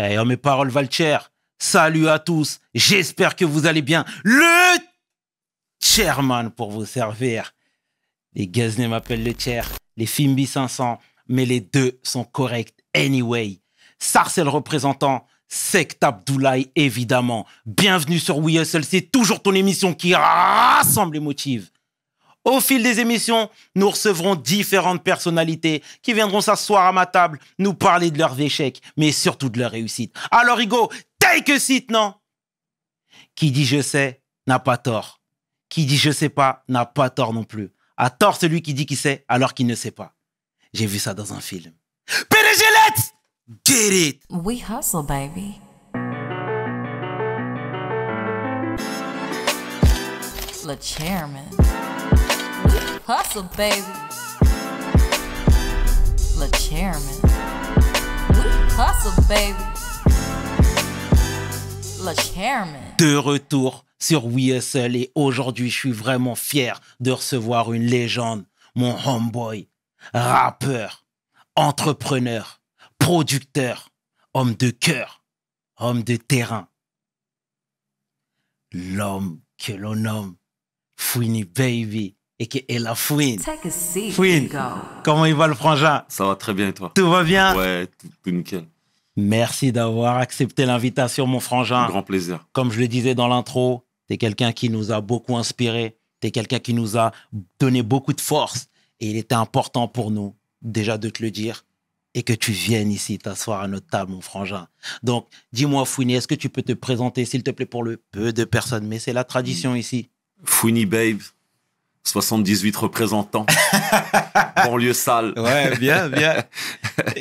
Eh, mes paroles valent cher. Salut à tous. J'espère que vous allez bien. Le chairman pour vous servir. Les Gazné m'appellent le chair. Les Fimbi 500. Mais les deux sont corrects anyway. Sarcel représentant. Sect Abdoulaye, évidemment. Bienvenue sur WSLC. C'est toujours ton émission qui rassemble les motifs. Au fil des émissions, nous recevrons différentes personnalités qui viendront s'asseoir à ma table, nous parler de leurs échecs, mais surtout de leurs réussites. Alors Hugo, take a seat, non Qui dit je sais, n'a pas tort. Qui dit je sais pas, n'a pas tort non plus. A tort celui qui dit qu'il sait alors qu'il ne sait pas. J'ai vu ça dans un film. PDG, get it We hustle, baby. Le chairman. De retour sur WSL e et aujourd'hui, je suis vraiment fier de recevoir une légende, mon homeboy, rappeur, entrepreneur, producteur, homme de cœur, homme de terrain. L'homme que l'on nomme Funny Baby et qui est la fouine. fouine, comment il va le frangin Ça va très bien et toi Tout va bien Ouais, tout, nickel. Merci d'avoir accepté l'invitation, mon frangin. Un grand plaisir. Comme je le disais dans l'intro, tu es quelqu'un qui nous a beaucoup inspiré, tu es quelqu'un qui nous a donné beaucoup de force. Et il était important pour nous, déjà, de te le dire et que tu viennes ici t'asseoir à notre table, mon frangin. Donc, dis-moi, Fouine, est-ce que tu peux te présenter, s'il te plaît, pour le peu de personnes Mais c'est la tradition mmh. ici. Fouine Babe, 78 représentants, banlieue sale. Ouais, bien, bien.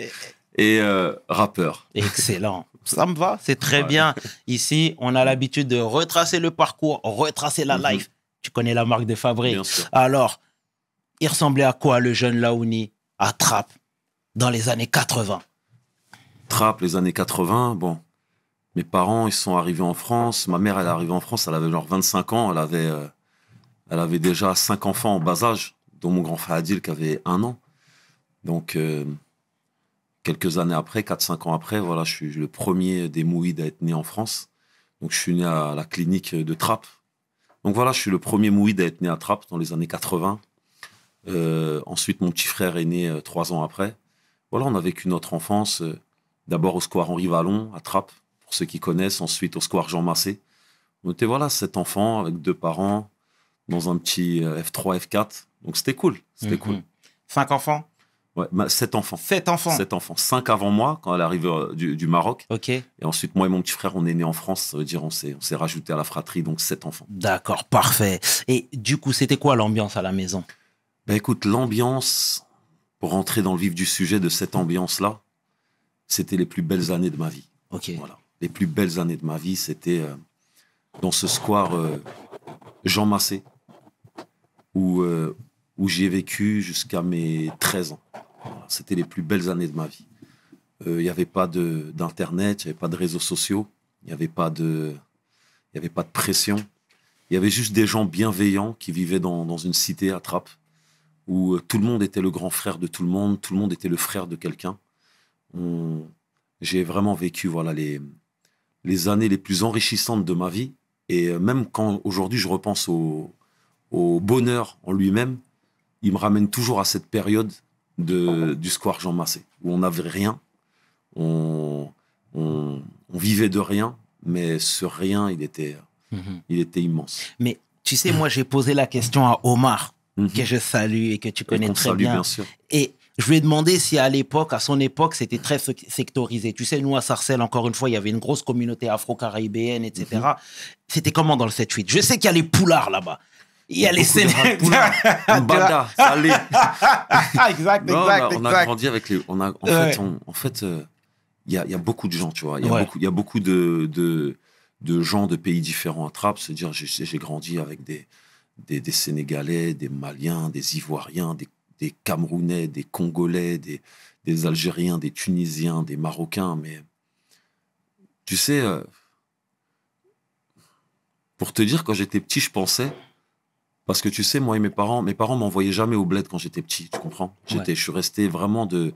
Et euh, rappeur. Excellent. Ça me va, c'est très bien. Ici, on a l'habitude de retracer le parcours, retracer la mhm. life. Tu connais la marque de fabrique. Alors, il ressemblait à quoi le jeune Laouni à Trap dans les années 80 Trap, les années 80, bon. Mes parents, ils sont arrivés en France. Ma mère, elle est arrivée en France, elle avait genre 25 ans. Elle avait euh, elle avait déjà cinq enfants en bas âge, dont mon grand frère Adil qui avait un an. Donc, euh, quelques années après, quatre, cinq ans après, voilà, je suis le premier des Mouïdes à être né en France. Donc, je suis né à la clinique de Trappes. Donc, voilà, je suis le premier Mouïde à être né à Trappe dans les années 80. Euh, ensuite, mon petit frère est né euh, trois ans après. Voilà, on a vécu notre enfance d'abord au square Henri Vallon, à Trappes, pour ceux qui connaissent, ensuite au square Jean Massé. On était, voilà, cet enfant avec deux parents, dans un petit F3, euh, F4. Donc c'était cool, c'était mhm. cool. Cinq enfants Ouais, sept enfants. Sept enfants Sept enfants. Cinq avant moi, quand elle arrive euh, du, du, Maroc. OK. Et ensuite, moi et mon petit frère, on est nés en France. Ça veut dire, on s'est rajouté à la fratrie, donc sept enfants. D'accord, parfait. Et du coup, c'était quoi l'ambiance à la maison Ben écoute, l'ambiance, pour rentrer dans le vif du sujet de cette ambiance-là, c'était les plus belles années de ma vie. OK. Voilà. Les plus belles années de ma vie, c'était euh, dans ce square Jean Massé où, euh, où j'ai vécu jusqu'à mes 13 ans. C'était les plus belles années de ma vie. Il euh, n'y avait pas d'Internet, il n'y avait pas de réseaux sociaux, il n'y avait, pas de, avait pas de pression. Il y avait juste des gens bienveillants qui vivaient dans, dans une cité à trappe où euh, tout le monde était le grand frère de tout le monde, tout le monde était le frère de quelqu'un. J'ai vraiment vécu voilà les, les années les plus enrichissantes de ma vie. Et même quand aujourd'hui je repense au, au bonheur en lui-même, il me ramène toujours à cette période de, du square Jean Massé, où on n'avait rien, on, vivait de rien, mais ce rien, il était, mhm. il était immense. Mais tu sais, moi, j'ai posé la question à Omar, mhm. que je salue et que tu connais très bien. sûr. Et je lui ai demandé si à l'époque, à son époque, c'était très sectorisé. Tu sais, nous, à Sarcelles, encore une fois, il y avait une grosse communauté afro-caribéenne, etc. Mhm. C'était comment dans le 7-8 Je sais qu'il y a les poulards là-bas il y a les Sénégalais. Hein. salé. exact, exact, on a, grandi avec les. On a, en fait, euh, il y, a, beaucoup de gens, tu vois. Il y a beaucoup de, gens de pays différents à trappe C'est-à-dire, j'ai grandi avec des, des, Sénégalais, des Maliens, des Ivoiriens, des, Camerounais, des Congolais, des, Algériens, des Tunisiens, des Marocains. Mais tu sais, euh, pour te dire, quand j'étais petit, je pensais parce que tu sais, moi et mes parents, mes parents m'envoyaient jamais au bled quand j'étais petit, tu comprends J'étais, Je suis resté vraiment de,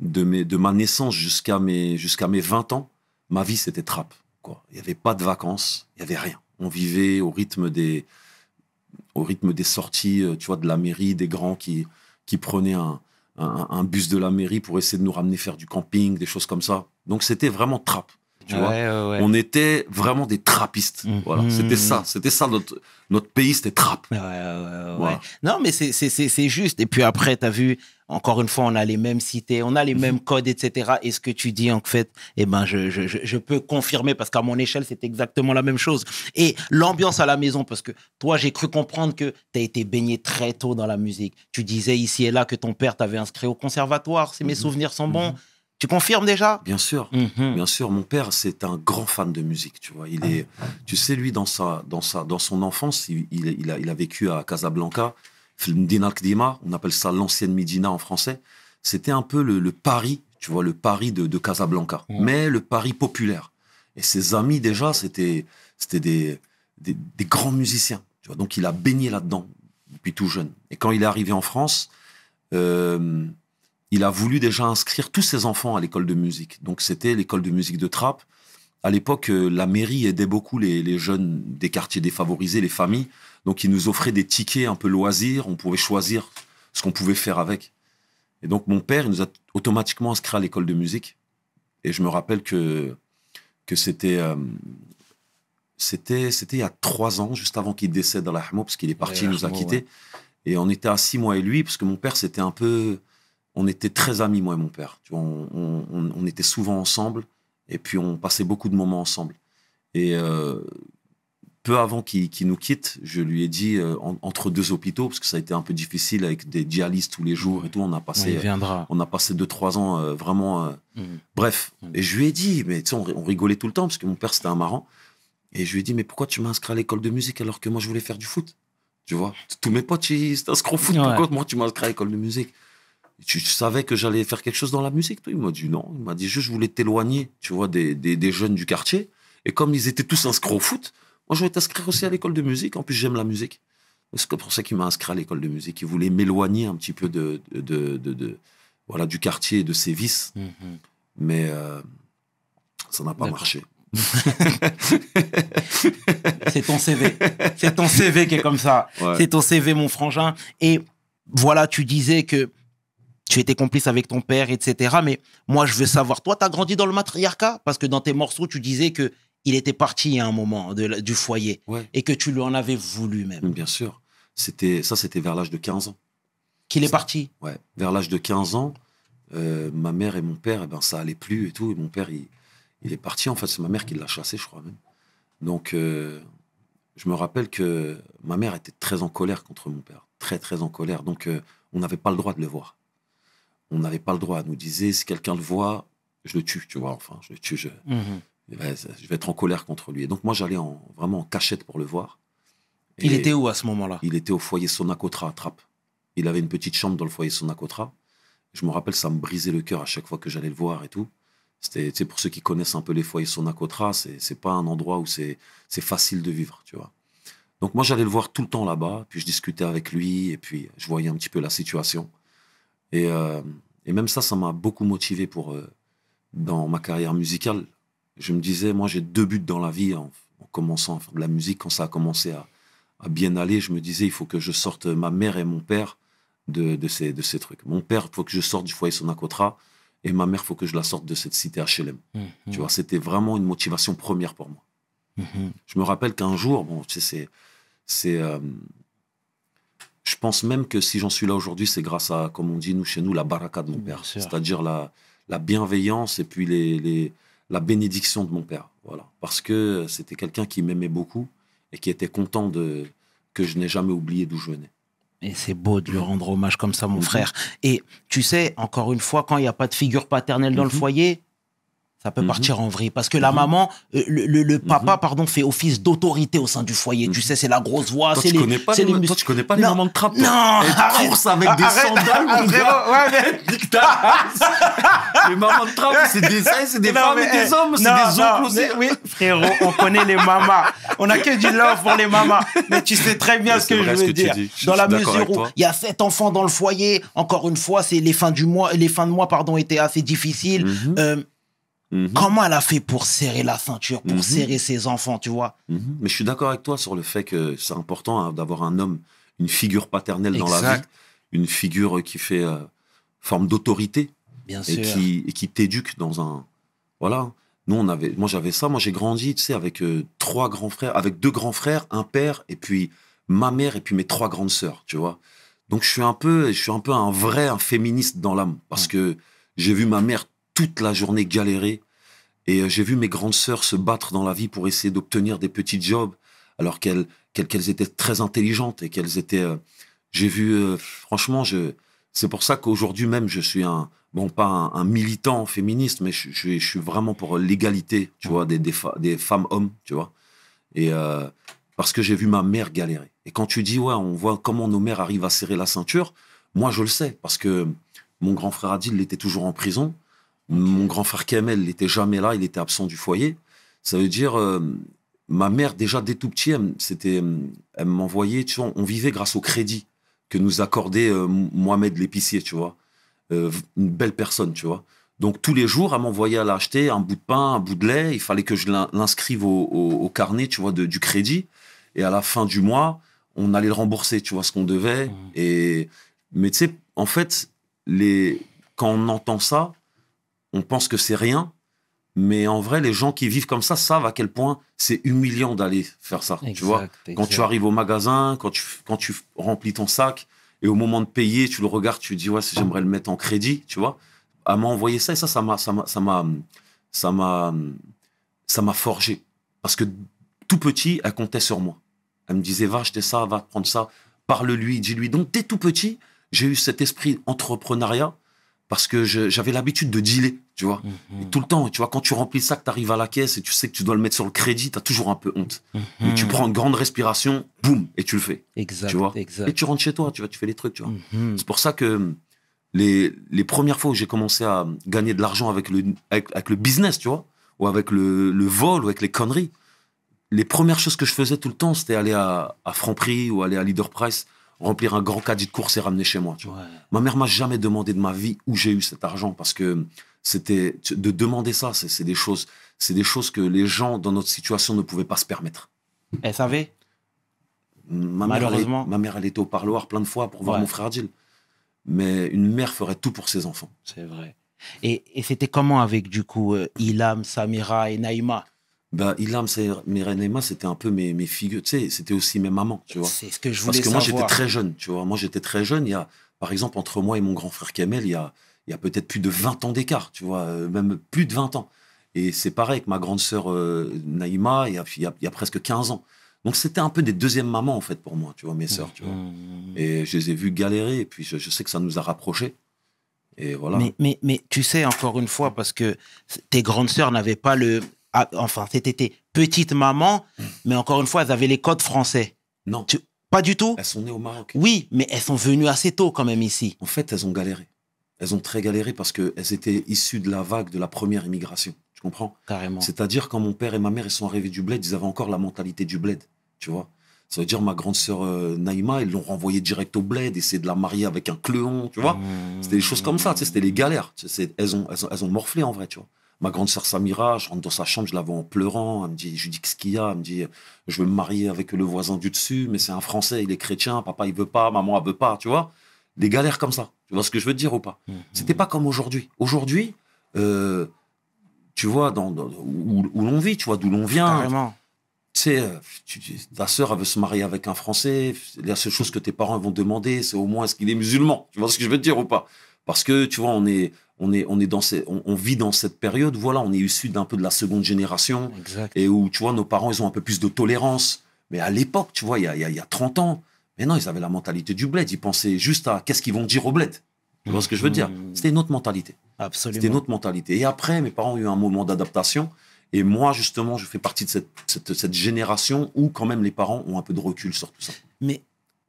de, de ma naissance jusqu'à mes, jusqu'à mes 20 ans, ma vie c'était trappe. Quoi. Il n'y avait pas de vacances, il n'y avait rien. On vivait au rythme des, au rythme des sorties, euh, tu vois, de la mairie, des grands qui, qui prenaient un, un bus de la mairie pour essayer de nous ramener faire du camping, des choses comme ça. Donc c'était vraiment trappe. On était vraiment des trappistes. Mm. voilà, mm. c'était ça, c'était ça notre notre pays, c'était trap. Non, mais c'est c'est juste. Et puis après, t'as vu. Encore une fois, on a les mêmes cités, on a les mm-hmm. mêmes codes, etc. Et ce que tu dis, en fait, eh ben, je, je peux confirmer parce qu'à mon échelle, c'est exactement la même chose. Et l'ambiance à la maison, parce que toi, j'ai cru comprendre que tu as été baigné très tôt dans la musique. Tu disais ici et là que ton père t'avait inscrit au conservatoire, si mes mm-hmm. souvenirs sont bons. Mm-hmm confirme déjà Bien sûr, mhm. bien sûr. Mon père, c'est un grand fan de musique, tu vois. Il est, tu sais, lui, dans sa, dans sa, dans son enfance, il, il, a, il a vécu à Casablanca, Medina Kdima, on appelle ça l'ancienne Medina en français. C'était un peu le, le, Paris, tu vois, le Paris de, de Casablanca, mais le Paris populaire. Et ses amis, déjà, c'était, c'était des, des, grands musiciens. Tu vois. Donc, il a baigné là-dedans depuis tout jeune. Et quand il est arrivé en France, euh, il a voulu déjà inscrire tous ses enfants à l'école de musique. Donc c'était l'école de musique de Trappes. À l'époque, euh, la mairie aidait beaucoup les, jeunes des quartiers défavorisés, les familles. Donc ils nous offraient des tickets un peu loisirs. On pouvait choisir ce qu'on pouvait faire avec. Et donc mon père, il nous a automatiquement inscrit à l'école de musique. Et je me rappelle que, que c'était... Euh, c'était c'était il y a trois ans, juste avant qu'il décède à la parce qu'il est parti, il nous a quittés. Et on était à six mois et lui, parce que mon père, c'était un peu on était très amis, moi et mon père. on, était souvent ensemble et puis on passait beaucoup de moments ensemble. Et euh, peu avant qu'il nous quitte, je lui ai dit, euh, entre deux hôpitaux, parce que ça a été un peu difficile avec des dialyses tous les jours et tout, on a passé, euh, on, a passé deux, trois ans vraiment. Mmh. Bref. Mmh. Et je lui ai dit, mais tu sais, on, rigolait tout le temps parce que mon père, c'était un marrant. Et je lui ai dit, mais pourquoi tu m'as inscrit à l'école de musique alors que moi, je voulais faire du foot Tu vois, tous mes potes, ils un au foot. Pourquoi moi, tu m'as à l'école de musique tu, savais que j'allais faire quelque chose dans la musique toi Il m'a dit non. Il m'a dit juste, je voulais t'éloigner, tu vois, des, des, jeunes du quartier. Et comme ils étaient tous inscrits au foot, moi, je voulais t'inscrire aussi à l'école de musique. En plus, j'aime la musique. C'est pour ça qu'il m'a inscrit à l'école de musique. Il voulait m'éloigner un petit peu de, de, de, voilà, du quartier et de ses vices. Mhm. Mais euh, ça n'a pas marché. c'est ton CV. C'est ton CV qui est comme ça. C'est ton CV, mon frangin. Et voilà, tu disais que tu étais complice avec ton père, etc. Mais moi, je veux savoir, toi, tu as grandi dans le matriarcat Parce que dans tes morceaux, tu disais que il était parti à un moment du foyer et que tu lui en avais voulu même. Bien sûr. C'était Ça, c'était vers l'âge de 15 ans. Qu'il est parti Ouais. Vers l'âge de 15 ans, euh, ma mère et mon père, et eh ben, ça allait plus et tout. Et mon père, il, est parti. En fait, c'est ma mère qui l'a chassé, je crois même. Donc, euh, je me rappelle que ma mère était très en colère contre mon père. Très, très en colère. Donc, euh, on n'avait pas le droit de le voir on n'avait pas le droit. à nous disait, si quelqu'un le voit, je le tue, tu vois, enfin, je tue, mhm. je, vais être en colère contre lui. Et donc, moi, j'allais vraiment en cachette pour le voir. il était où à ce moment-là Il était au foyer Sonacotra à Il avait une petite chambre dans le foyer Sonacotra. Je me rappelle, ça me brisait le cœur à chaque fois que j'allais le voir et tout. C'était, pour ceux qui connaissent un peu les foyers Sonacotra, c'est, c'est pas un endroit où c'est, c'est facile de vivre, tu vois. Donc moi, j'allais le voir tout le temps là-bas, puis je discutais avec lui, et puis je voyais un petit peu la situation. Euh, et, même ça, ça m'a beaucoup motivé pour, euh, dans ma carrière musicale. Je me disais, moi, j'ai deux buts dans la vie en, commençant à faire de la musique. Quand ça a commencé à, bien aller, je me disais, il faut que je sorte ma mère et mon père de, ces, de ces trucs. Mon père, il faut que je sorte du foyer Sonacotra et ma mère, il faut que je la sorte de cette cité HLM. Mhm. Tu vois, c'était vraiment une motivation première pour moi. Mhm. Je me rappelle qu'un jour, bon, tu sais, c'est. c'est euh, je pense même que si j'en suis là aujourd'hui, c'est grâce à, comme on dit nous chez nous, la baraka de mon père. C'est-à-dire la, bienveillance et puis la bénédiction de mon père. Voilà. Parce que c'était quelqu'un qui m'aimait beaucoup et qui était content de, que je n'ai jamais oublié d'où je venais. Et c'est beau de lui mm. rendre hommage comme ça, mon mm-hmm. frère. Et tu sais, encore une fois, quand il n'y a pas de figure paternelle dans le mm-hmm. foyer, ça peut mhm. partir en vrille. Parce que la mhm. maman, euh, le, papa, mhm. pardon, fait office d'autorité au sein du foyer. Tu sais, c'est la grosse voix. Toi, tu les, connais pas les, les mamans de trappe. Non, Elles eh, course avec des sandales. mon ouais, dictat les mamans de trappe, c'est des, c'est des femmes et des hommes, c'est des hommes aussi. oui, frérot, on connaît les mamas. On a que du love pour les mamas. Mais tu sais très bien ce que je veux dire. Dans la mesure où il y a sept enfants dans le foyer, encore une fois, c'est les fins du mois, les fins de mois, pardon, étaient assez difficiles. Euh, Mhm. Comment elle a fait pour serrer la ceinture, pour mhm. serrer ses enfants, tu vois mhm. Mais je suis d'accord avec toi sur le fait que c'est important hein, d'avoir un homme, une figure paternelle dans la vie, une figure qui fait euh, forme d'autorité et, qui, t'éduque dans un voilà. Nous on avait, moi j'avais ça, moi j'ai grandi, tu avec euh, trois grands frères, avec deux grands frères, un père et puis ma mère et puis mes trois grandes sœurs, tu vois. Donc je suis un peu, je suis un peu un vrai féministe dans l'âme parce que j'ai vu ma mère toute la journée galérer et euh, j'ai vu mes grandes sœurs se battre dans la vie pour essayer d'obtenir des petits jobs, alors qu'elles qu'elles étaient très intelligentes et qu'elles étaient. Euh, j'ai vu, euh, franchement, je. C'est pour ça qu'aujourd'hui même, je suis un, bon, pas un, militant féministe, mais je, suis vraiment pour l'égalité, tu vois, des, des, femmes-hommes, tu vois. Et parce que j'ai vu ma mère galérer. Et quand tu dis, ouais, on voit comment nos mères arrivent à serrer la ceinture, moi, je le sais, parce que mon grand frère Adil, il était toujours en prison. Mon grand frère Kamel n'était jamais là, il était absent du foyer. Ça veut dire, euh, ma mère, déjà dès tout petit, elle, c'était, euh, elle m'envoyait, tu vois, on vivait grâce au crédit que nous accordait euh, Mohamed l'épicier, tu vois. une belle personne, tu vois. Donc tous les jours, elle m'envoyait à l'acheter un bout de pain, un bout de lait. Il fallait que je l'inscrive au, carnet, tu vois, du crédit. Et à la fin du mois, on allait le rembourser, tu vois, ce qu'on devait. Mmh. Et mais tu sais, en fait, les quand on entend ça, on pense que c'est rien, mais en vrai, les gens qui vivent comme ça savent à quel point c'est humiliant d'aller faire ça. tu vois, quand tu arrives au magasin, quand tu, quand tu remplis ton sac et au moment de payer, tu le regardes, tu dis ouais, j'aimerais le mettre en crédit, tu vois. À m'envoyer ça, et ça, ça m'a, ça m'a, m'a, ça m'a forgé. Parce que tout petit, elle comptait sur moi. Elle me disait va acheter ça, va prendre ça, parle-lui, dis-lui. Donc dès tout petit, j'ai eu cet esprit entrepreneuriat parce que j'avais l'habitude de dealer tu vois. Mm-hmm. tout le temps, tu vois, quand tu remplis ça que tu arrives à la caisse et tu sais que tu dois le mettre sur le crédit, tu as toujours un peu honte. Mm-hmm. Mais tu prends une grande respiration, boum, et tu le fais. Exact, tu vois. Et tu rentres chez toi, tu vois, tu fais les trucs, tu vois. Mm-hmm. C'est pour ça que hum, les, les premières fois où j'ai commencé à hum, gagner de l'argent avec le, avec, avec, le business, tu vois, ou avec le, le, vol, ou avec les conneries, les premières choses que je faisais tout le temps, c'était aller à, à Franprix ou aller à Leader Price remplir un grand caddie de course et ramener chez moi. Tu vois. Ma mère m'a jamais demandé de ma vie où j'ai eu cet argent parce que hum, c'était de demander ça, c'est des choses, c'est des choses que les gens dans notre situation ne pouvaient pas se permettre. Elle ma Malheureusement. ma mère, elle était au parloir plein de fois pour voir mon frère Adil. Mais une mère ferait tout pour ses enfants. C'est vrai. Et, et c'était comment avec, du coup, euh, Ilham, Samira et Naïma Ben, bah, Ilham, Samira et Naïma, c'était un peu mes, mes figures. Tu sais, c'était aussi mes mamans, tu vois. C'est ce que je voulais Parce que moi, j'étais très jeune, tu vois. Moi, j'étais très jeune. Il y a, par exemple, entre moi et mon grand frère Kamel, il y a, il y a peut-être plus de 20 ans d'écart, tu vois, euh, même plus de 20 ans. Et c'est pareil avec ma grande sœur euh, Naïma, il y, a, il, presque 15 ans. Donc c'était un peu des deuxièmes mamans en fait pour moi, tu vois, mes sœurs, mmh. Et je les ai vues galérer, et puis je, sais que ça nous a rapprochés. Et voilà. Mais, mais, tu sais, encore une fois, parce que tes grandes sœurs n'avaient pas le. Ah, enfin, c'était tes petites mamans, mais encore une fois, elles avaient les codes français. Non. Pas du tout. Elles sont nées au Maroc. Oui, mais elles sont venues assez tôt quand même ici. En fait, elles ont galéré elles ont très galéré parce qu'elles étaient issues de la vague de la première immigration. Tu comprends Carrément. C'est-à-dire, quand mon père et ma mère sont arrivés du bled, ils avaient encore la mentalité du bled. Tu vois ça veut dire ma grande sœur euh, Naïma, ils l'ont renvoyée direct au bled, et c'est de la marier avec un cléon, tu vois. Mmh. C'était des choses comme ça, c'était les galères. elles, ont, elles, ont, morflé en vrai, tu vois. Ma grande sœur Samira, je rentre dans sa chambre, je la vois en pleurant, elle me dit, je lui dis, qu'est-ce qu'il y a Elle me dit, je veux me marier avec le voisin du dessus, mais c'est un Français, il est chrétien, papa il veut pas, maman elle veut pas, tu vois des galères comme ça. Tu vois ce que je veux dire ou pas mm-hmm. C'était pas comme aujourd'hui. Aujourd'hui, euh, tu vois, dans, où, l'on vit, tu vois, d'où l'on vient. Tu sais, euh, ta sœur, elle veut se marier avec un Français. La seule chose que tes parents vont demander, c'est au moins est-ce qu'il est musulman. Tu vois ce que je veux dire ou pas Parce que, tu vois, on est, on est, on est dans on, vit dans cette période. Voilà, on est issu d'un peu de la seconde génération. Et où, tu vois, nos parents, ils ont un peu plus de tolérance. Mais à l'époque, tu vois, y y, a, il y a 30 ans, mais non, ils avaient la mentalité du bled. Ils pensaient juste à qu'est-ce qu'ils vont dire au bled. Tu vois ce que je veux dire mmh. C'était une autre mentalité. Absolument. C'était une autre mentalité. Et après, mes parents ont eu un moment d'adaptation. Et moi, justement, je fais partie de cette, génération où quand même les parents ont un peu de recul sur tout ça. Mais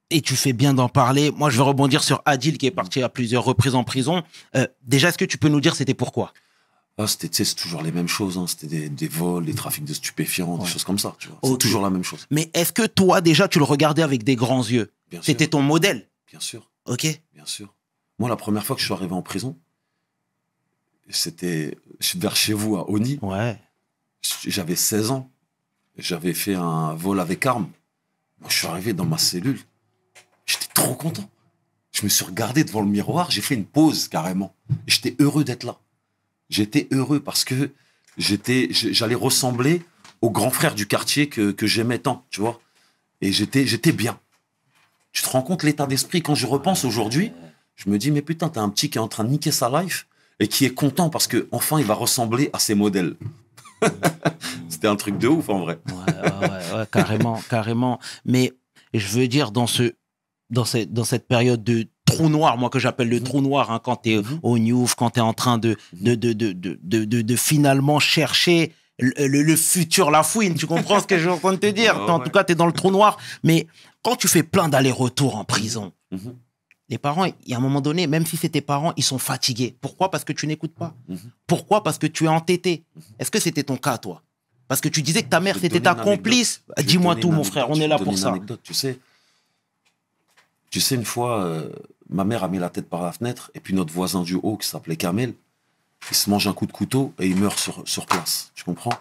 et tu fais bien d'en parler. Moi, je veux rebondir sur Adil qui est mmh. parti à plusieurs reprises en prison. Euh, déjà, est-ce que tu peux nous dire c'était pourquoi ah, c'était toujours les mêmes choses. Hein. C'était des, vols, des trafics de stupéfiants, des choses comme ça. C'est toujours la même chose. Mais est-ce que toi, déjà, tu le regardais avec des grands yeux C'était ton modèle Bien sûr. Ok. Bien sûr. Moi, la première fois que je suis arrivé en prison, c'était vers chez vous, à Oni. Ouais. J'avais 16 ans. J'avais fait un vol avec arme. je suis arrivé dans ma cellule. J'étais trop content. Je me suis regardé devant le miroir. J'ai fait une pause, carrément. J'étais heureux d'être là j'étais heureux parce que j'étais, j'allais ressembler au grand frère du quartier que, j'aimais tant, tu vois. Et j'étais, j'étais bien. Tu te rends compte l'état d'esprit quand je repense aujourd'hui, je me dis mais putain, t'as un petit qui est en train de niquer sa life et qui est content parce que enfin il va ressembler à ses modèles. C'était un truc de ouf en vrai. ouais, carrément, carrément. Mais je veux dire dans ce dans dans cette période de trou noir, moi que j'appelle le trou noir, hein, quand tu es mhm. au Newf, quand tu es en train de, de, finalement chercher le, futur, la fouine, tu comprends ce que je suis en train de te dire En tout cas, tu es dans le trou noir. Mais quand tu fais plein d'allers-retours en prison, mhm. les parents, il y a un moment donné, même si c'est tes parents, ils sont fatigués. Pourquoi Parce que tu n'écoutes pas. Mhm. Pourquoi Parce que tu es entêté. Est-ce que c'était ton cas, toi Parce que tu disais que ta mère, c'était ta complice. Dis-moi tout, mon frère, on est là pour ça. tu sais, tu sais, une fois... Euh, ma mère a mis la tête par la fenêtre, et puis notre voisin du haut, qui s'appelait Kamel, il se mange un coup de couteau et il meurt sur, place. Tu comprends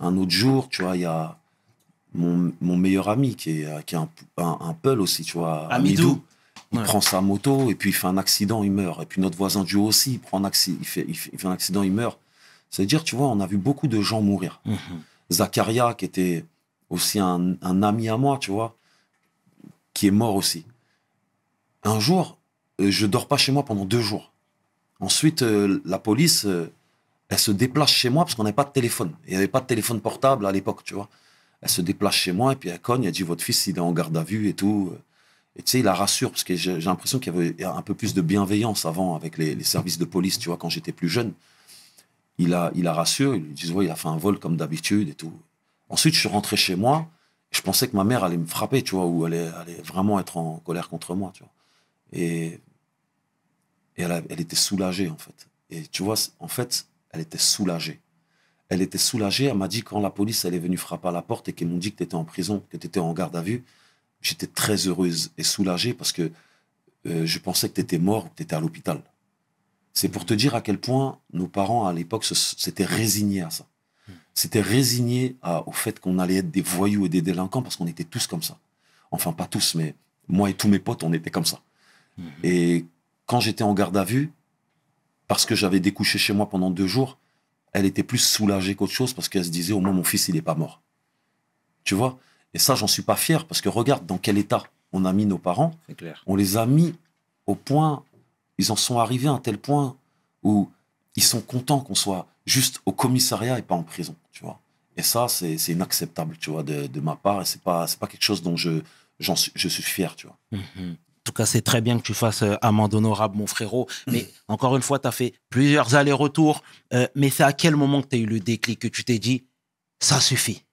Un autre jour, tu vois, il y a mon, meilleur ami, qui est, qui un, un, aussi, tu vois, Amidou. Il prend sa moto et puis il fait un accident, il meurt. Et puis notre voisin du haut aussi, il, prend un accident, il, fait, fait, un accident, il meurt. C'est-à-dire, tu vois, on a vu beaucoup de gens mourir. Mhm. Zacharia Zakaria, qui était aussi un, un, ami à moi, tu vois, qui est mort aussi. Un jour, euh, je dors pas chez moi pendant deux jours. Ensuite, euh, la police, euh, elle se déplace chez moi parce qu'on n'avait pas de téléphone. Il n'y avait pas de téléphone portable à l'époque, tu vois. Elle se déplace chez moi et puis elle cogne, elle dit Votre fils, il est en garde à vue et tout. Et tu sais, il la rassure parce que j'ai l'impression qu'il y avait un peu plus de bienveillance avant avec les, services de police, tu vois, quand j'étais plus jeune. Il la il a rassure, il lui dit il a fait un vol comme d'habitude et tout. Ensuite, je suis rentré chez moi. Je pensais que ma mère allait me frapper, tu vois, ou allait, allait vraiment être en colère contre moi, tu vois. Et elle, était soulagée, en fait. Et tu vois, en fait, elle était soulagée. Elle était soulagée. Elle m'a dit, quand la police elle est venue frapper à la porte et qu'ils m'ont dit que tu étais en prison, que tu étais en garde à vue, j'étais très heureuse et soulagée parce que euh, je pensais que tu étais mort ou que tu étais à l'hôpital. C'est pour te dire à quel point nos parents à l'époque s'étaient résignés à ça. C'était résignés au fait qu'on allait être des voyous et des délinquants parce qu'on était tous comme ça. Enfin, pas tous, mais moi et tous mes potes, on était comme ça. Mhm. Et quand j'étais en garde à vue, parce que j'avais découché chez moi pendant deux jours, elle était plus soulagée qu'autre chose parce qu'elle se disait au moins mon fils il n'est pas mort. Tu vois Et ça j'en suis pas fier parce que regarde dans quel état on a mis nos parents. Clair. On les a mis au point, ils en sont arrivés à un tel point où ils sont contents qu'on soit juste au commissariat et pas en prison. Tu vois Et ça c'est inacceptable, tu vois, de, ma part et c'est pas pas quelque chose dont je je suis fier, tu vois. Mhm tout cas, c'est très bien que tu fasses euh, amende honorable, mon frérot. Mais encore une fois, tu as fait plusieurs allers-retours. Euh, mais c'est à quel moment que tu as eu le déclic, que tu t'es dit, ça suffit.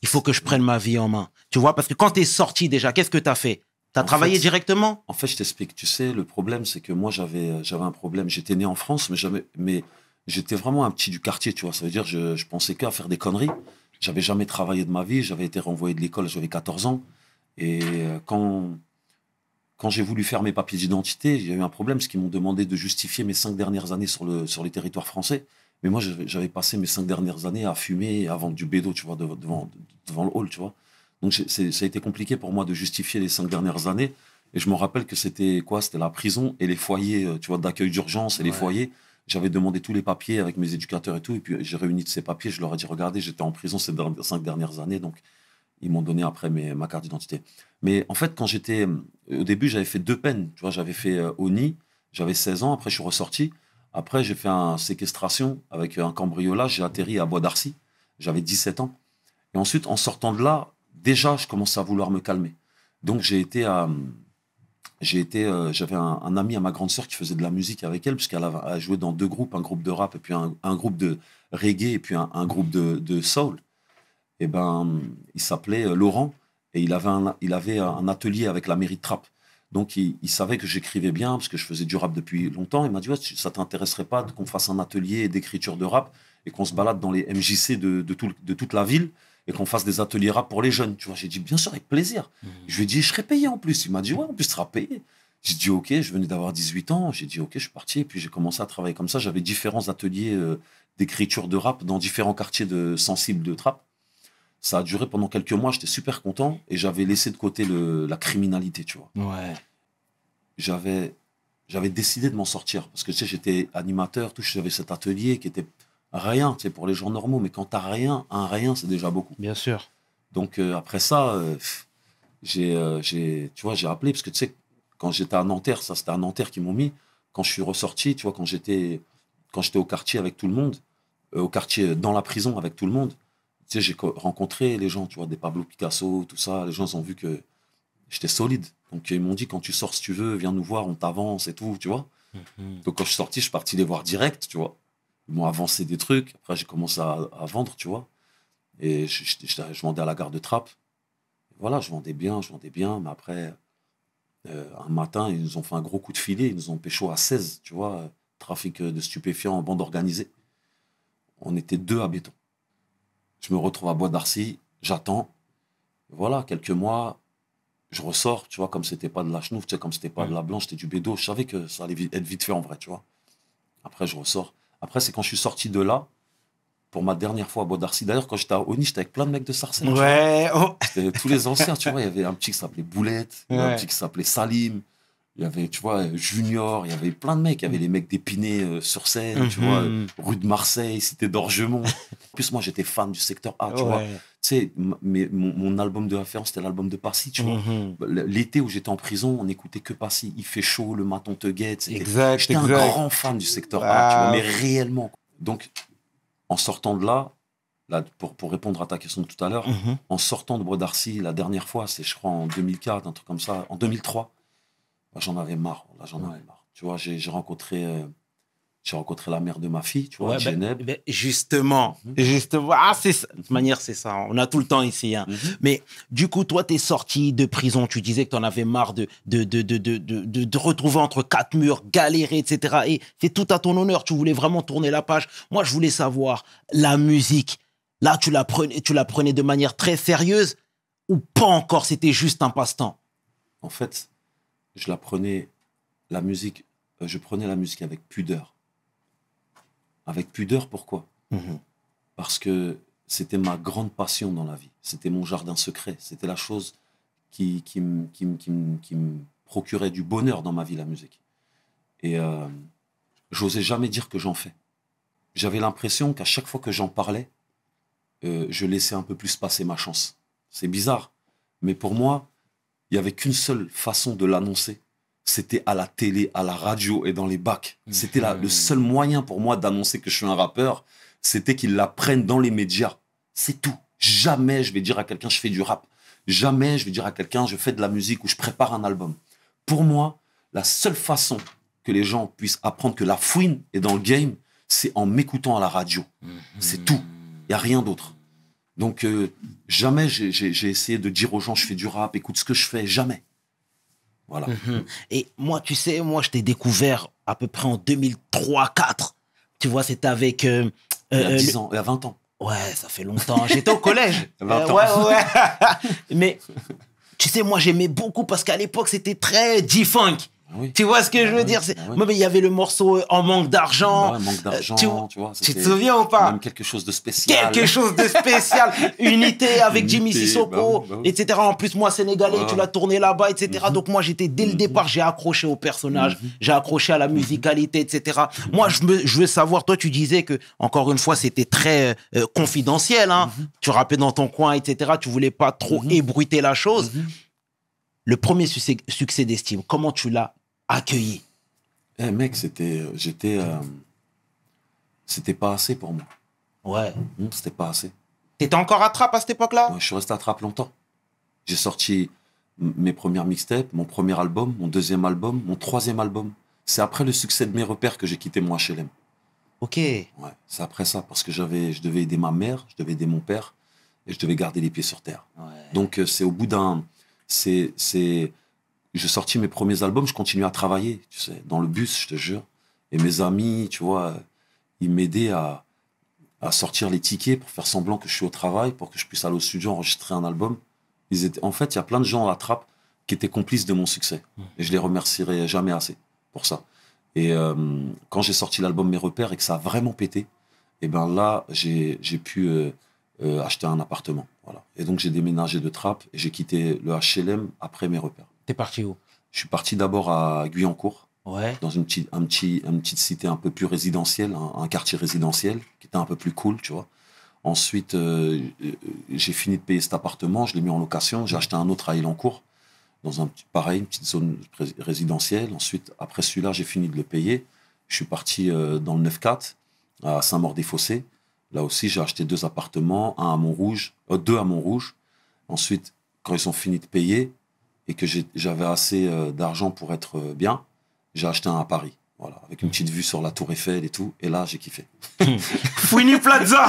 Il faut que je prenne ma vie en main. Tu vois, parce que quand tu es sorti déjà, qu'est-ce que tu as fait Tu as travaillé directement En fait, je t'explique. Tu sais, le problème, c'est que moi, j'avais euh, j'avais un problème. J'étais né en France, mais j'avais mais j'étais vraiment un petit du quartier, tu vois. Ça veut dire, je, je pensais qu'à faire des conneries. J'avais jamais travaillé de ma vie. J'avais été renvoyé de l'école, j'avais 14 ans. Et quand quand j'ai voulu faire mes papiers d'identité, j'ai eu un problème, parce qu'ils m'ont demandé de justifier mes cinq dernières années sur, le, sur les territoires français. Mais moi, j'avais passé mes cinq dernières années à fumer à vendre du bédo, tu vois, devant, devant, devant le hall, tu vois. Donc, ça a été compliqué pour moi de justifier les cinq dernières années. Et je me rappelle que c'était quoi C'était la prison et les foyers, euh, tu vois, d'accueil d'urgence et les foyers. J'avais demandé tous les papiers avec mes éducateurs et tout. Et puis, j'ai réuni tous ces papiers. Je leur ai dit, regardez, j'étais en prison ces cinq dernières années. Donc, ils m'ont donné après mes, ma carte d'identité. Mais en fait, quand j'étais. Au début, j'avais fait deux peines. Tu vois, j'avais fait euh, au ONI, j'avais 16 ans, après, je suis ressorti. Après, j'ai fait une séquestration avec un cambriolage. J'ai atterri à Bois d'Arcy. J'avais 17 ans. Et ensuite, en sortant de là, déjà, je commençais à vouloir me calmer. Donc, j'ai été J'ai été, euh, j'avais un, ami à ma grande sœur qui faisait de la musique avec elle, puisqu'elle a, joué dans deux groupes, un groupe de rap puis un, groupe de reggae et puis un, groupe de soul eh ben, il s'appelait euh, Laurent et il avait, un, il avait un atelier avec la mairie de Trappes. Donc, il, savait que j'écrivais bien parce que je faisais du rap depuis longtemps. Il m'a dit ouais, Ça t'intéresserait pas qu'on fasse un atelier d'écriture de rap et qu'on se balade dans les MJC de, de toute la ville et qu'on fasse des ateliers rap pour les jeunes Tu vois, j'ai dit Bien sûr, avec plaisir. Mmh. Je lui ai dit Je serais payé en plus. Il m'a dit Ouais, en plus, tu seras payé. J'ai dit OK, je venais d'avoir 18 ans. J'ai dit OK, je suis parti. Et puis, j'ai commencé à travailler comme ça. J'avais différents ateliers euh, d'écriture de rap dans différents quartiers de, sensibles de trappe ça a duré pendant quelques mois, j'étais super content et j'avais laissé de côté le, la criminalité, tu vois. Ouais. J'avais, j'avais décidé de m'en sortir parce que tu sais, j'étais animateur, tout, j'avais cet atelier qui était rien, tu sais, pour les gens normaux, mais quand t'as rien, un rien, c'est déjà beaucoup. Bien sûr. Donc euh, après ça, euh, j'ai, euh, j'ai, tu vois, j'ai appelé parce que tu sais, quand j'étais à Nanterre, ça c'était à Nanterre qui m'ont mis. Quand je suis ressorti, tu vois, quand j'étais, quand j'étais au quartier avec tout le monde, au quartier dans la prison avec tout le monde, sais, j'ai rencontré les gens, tu vois, des Pablo Picasso, tout ça. Les gens ont vu que j'étais solide. Donc, ils m'ont dit, quand tu sors, si tu veux, viens nous voir, on t'avance et tout, tu vois. Mhm. Donc, quand je suis sorti, je suis parti les voir direct, tu vois. Ils m'ont avancé des trucs. Après, j'ai commencé à, vendre, tu vois. Et je, vendais à la gare de Trappe. Voilà, je vendais bien, je vendais bien. Mais après, euh, un matin, ils nous ont fait un gros coup de filet. Ils nous ont pécho à 16, tu vois. Trafic de stupéfiants, en bande organisée. On était deux habitants. Je me retrouve à Bois d'Arcy, j'attends. Voilà, quelques mois, je ressors, tu vois, comme c'était pas de la chenouf, tu sais, comme c'était pas de la blanche, c'était du bédo. Je savais que ça allait être vite fait en vrai, tu vois. Après, je ressors. Après, c'est quand je suis sorti de là, pour ma dernière fois à Bois d'Arcy. D'ailleurs, quand j'étais à Oni, j'étais avec plein de mecs de Sarcelles. Ouais. Oh. tous les anciens, tu vois. Il y avait un petit qui s'appelait Boulette, un petit qui s'appelait Salim il y avait, tu vois, Junior, il y avait plein de mecs. Il y avait mm. les mecs d'Épinay euh, sur scène, tu vois, mm-hmm. rue de Marseille, Cité d'Orgemont. en plus, moi, j'étais fan du secteur A, tu vois. Tu sais, mon, album de référence, c'était l'album de Passy, tu vois. Mm-hmm. Bah, l'été où j'étais en prison, on n'écoutait que Passy. Il fait chaud, le matin te guette. J'étais un grand fan du secteur A, tu vois, mais réellement. Donc, en sortant de là, Là, pour, pour, répondre à ta question tout à l'heure, mm-hmm. en sortant de bois d'Arcy, la dernière fois, c'est je crois en 2004, un truc comme ça, en 2003, j'en avais marre. Là, j'en avais marre. Tu vois, j'ai rencontré. Euh, j'ai rencontré la mère de ma fille, tu vois, ouais, bah, justement, mhm. justement. Ah, c'est de toute manière, c'est ça. On a tout le temps ici. Hein. Mhm. Mais du coup, toi, tu es sorti de prison. Tu disais que tu en avais marre de de, de, de, de, de retrouver entre quatre murs, galérer, etc. Et c'est tout à ton honneur. Tu voulais vraiment tourner la page. Moi, je voulais savoir, la musique, là, tu la prenais, tu la prenais de manière très sérieuse ou pas encore C'était juste un passe-temps En fait, je la prenais, la musique, euh, je prenais la musique avec pudeur. Avec pudeur, pourquoi mhm. Parce que c'était ma grande passion dans la vie. C'était mon jardin secret. C'était la chose qui, qui, me, procurait du bonheur dans ma vie, la musique. Et euh, j'osais jamais dire que j'en fais. J'avais l'impression qu'à chaque fois que j'en parlais, euh, je laissais un peu plus passer ma chance. C'est bizarre. Mais pour moi, il n'y avait qu'une seule façon de l'annoncer. C'était à la télé, à la radio et dans les bacs. Mmh. C'était le seul mmh. moyen pour moi d'annoncer que je suis un rappeur. C'était qu'ils l'apprennent dans les médias. C'est tout. Jamais je vais dire à quelqu'un je fais du rap. Jamais je vais dire à quelqu'un je fais de la musique ou je prépare un album. Pour moi, la seule façon que les gens puissent apprendre que la fouine est dans le game, c'est en m'écoutant à la radio. Mmh. C'est tout. Il n'y a rien d'autre. Donc euh, jamais j'ai essayé de dire aux gens je fais du rap, écoute ce que je fais, jamais. Voilà. Mhm. Et moi, tu sais, moi je t'ai découvert à peu près en 2003-4. Tu vois, c'était avec. Euh, il y a 10 euh, ans, il y a 20 ans. Ouais, ça fait longtemps. J'étais au collège. 20 ans. Ouais, ouais. Mais tu sais, moi j'aimais beaucoup parce qu'à l'époque c'était très G-Funk. Bah tu vois ce que bah je veux dire bah il y avait le morceau euh, en manque d'argent. Euh, tu, te souviens ou pas quelque chose de spécial. Quelque chose de spécial. Unité avec Jimmy Sissoko, etc. En plus, moi, sénégalais, tu l'as tourné là-bas, etc. Mm-hmm. Donc moi, j'étais dès le mm-hmm. départ, j'ai accroché au personnage, mm-hmm. j'ai accroché à la musicalité, etc. Moi, je, veux savoir. Toi, tu disais que encore une fois, c'était très euh, confidentiel. Hein. Tu rappais dans ton coin, etc. Tu voulais pas trop ébruiter la chose le premier succès, d'estime, comment tu l'as accueilli. Eh mec, c'était, j'étais, euh, c'était pas assez pour moi. Ouais. Mm-hmm, c'était pas assez. T'étais encore à à cette époque-là Je suis resté à longtemps. J'ai sorti mes premières mixtapes, mon premier album, mon deuxième album, mon troisième album. C'est après le succès de mes repères que j'ai quitté mon HLM. Ok. Ouais, c'est après ça, parce que j'avais, je devais aider ma mère, je devais aider mon père, et je devais garder les pieds sur terre. Donc euh, c'est au bout d'un... C'est, c'est, j'ai sorti mes premiers albums, je continuais à travailler, tu sais, dans le bus, je te jure. Et mes amis, tu vois, euh, ils m'aidaient à, sortir les tickets pour faire semblant que je suis au travail, pour que je puisse aller au studio enregistrer un album. Ils étaient, en fait, il y a plein de gens à la trappe qui étaient complices de mon succès. Mmh. Et je les remercierai jamais assez pour ça. Et euh, quand j'ai sorti l'album Mes Repères et que ça a vraiment pété, et eh ben là, j'ai pu euh, acheter un appartement. Voilà. Et donc, j'ai déménagé de trappe et j'ai quitté le HLM après Mes Repères. T'es parti où Je suis parti d'abord à Guyancourt. Ouais. Dans une petite, un petit, une petite cité un peu plus résidentielle, un, quartier résidentiel qui était un peu plus cool, tu vois. Ensuite, euh, euh, j'ai fini de payer cet appartement, je l'ai mis en location, j'ai acheté un autre à Ilancourt, dans un petit, pareil, une petite zone résidentielle. Ensuite, après celui-là, j'ai fini de le payer. Je suis parti euh, dans le 9-4, à Saint-Maur-des-Fossés. Là aussi, j'ai acheté deux appartements, un à Montrouge, deux à Montrouge. Ensuite, quand ils ont fini de payer, et que j'avais assez euh, d'argent pour être euh, bien, j'ai acheté un à Paris. Voilà, avec une mm. petite vue sur la tour Eiffel et tout. Et là, j'ai kiffé. Fouini Plaza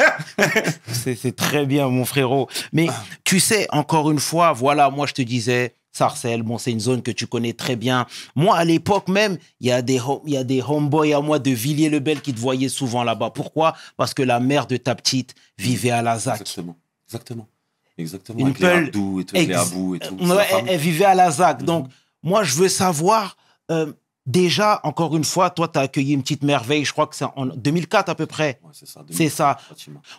C'est très bien, mon frérot. Mais tu sais, encore une fois, voilà, moi, je te disais, Sarcelles, bon, c'est une zone que tu connais très bien. Moi, à l'époque même, il y a des, y a des homeboys à moi de Villiers-le-Bel qui te voyaient souvent là-bas. Pourquoi Parce que la mère de ta petite vivait à la Exactement. Exactement. Exactement. avec et tout, elle, vivait à la mm. Donc, moi, je veux savoir, euh, déjà, encore une fois, toi, tu as accueilli une petite merveille, je crois que c'est en 2004 à peu près. c'est ça.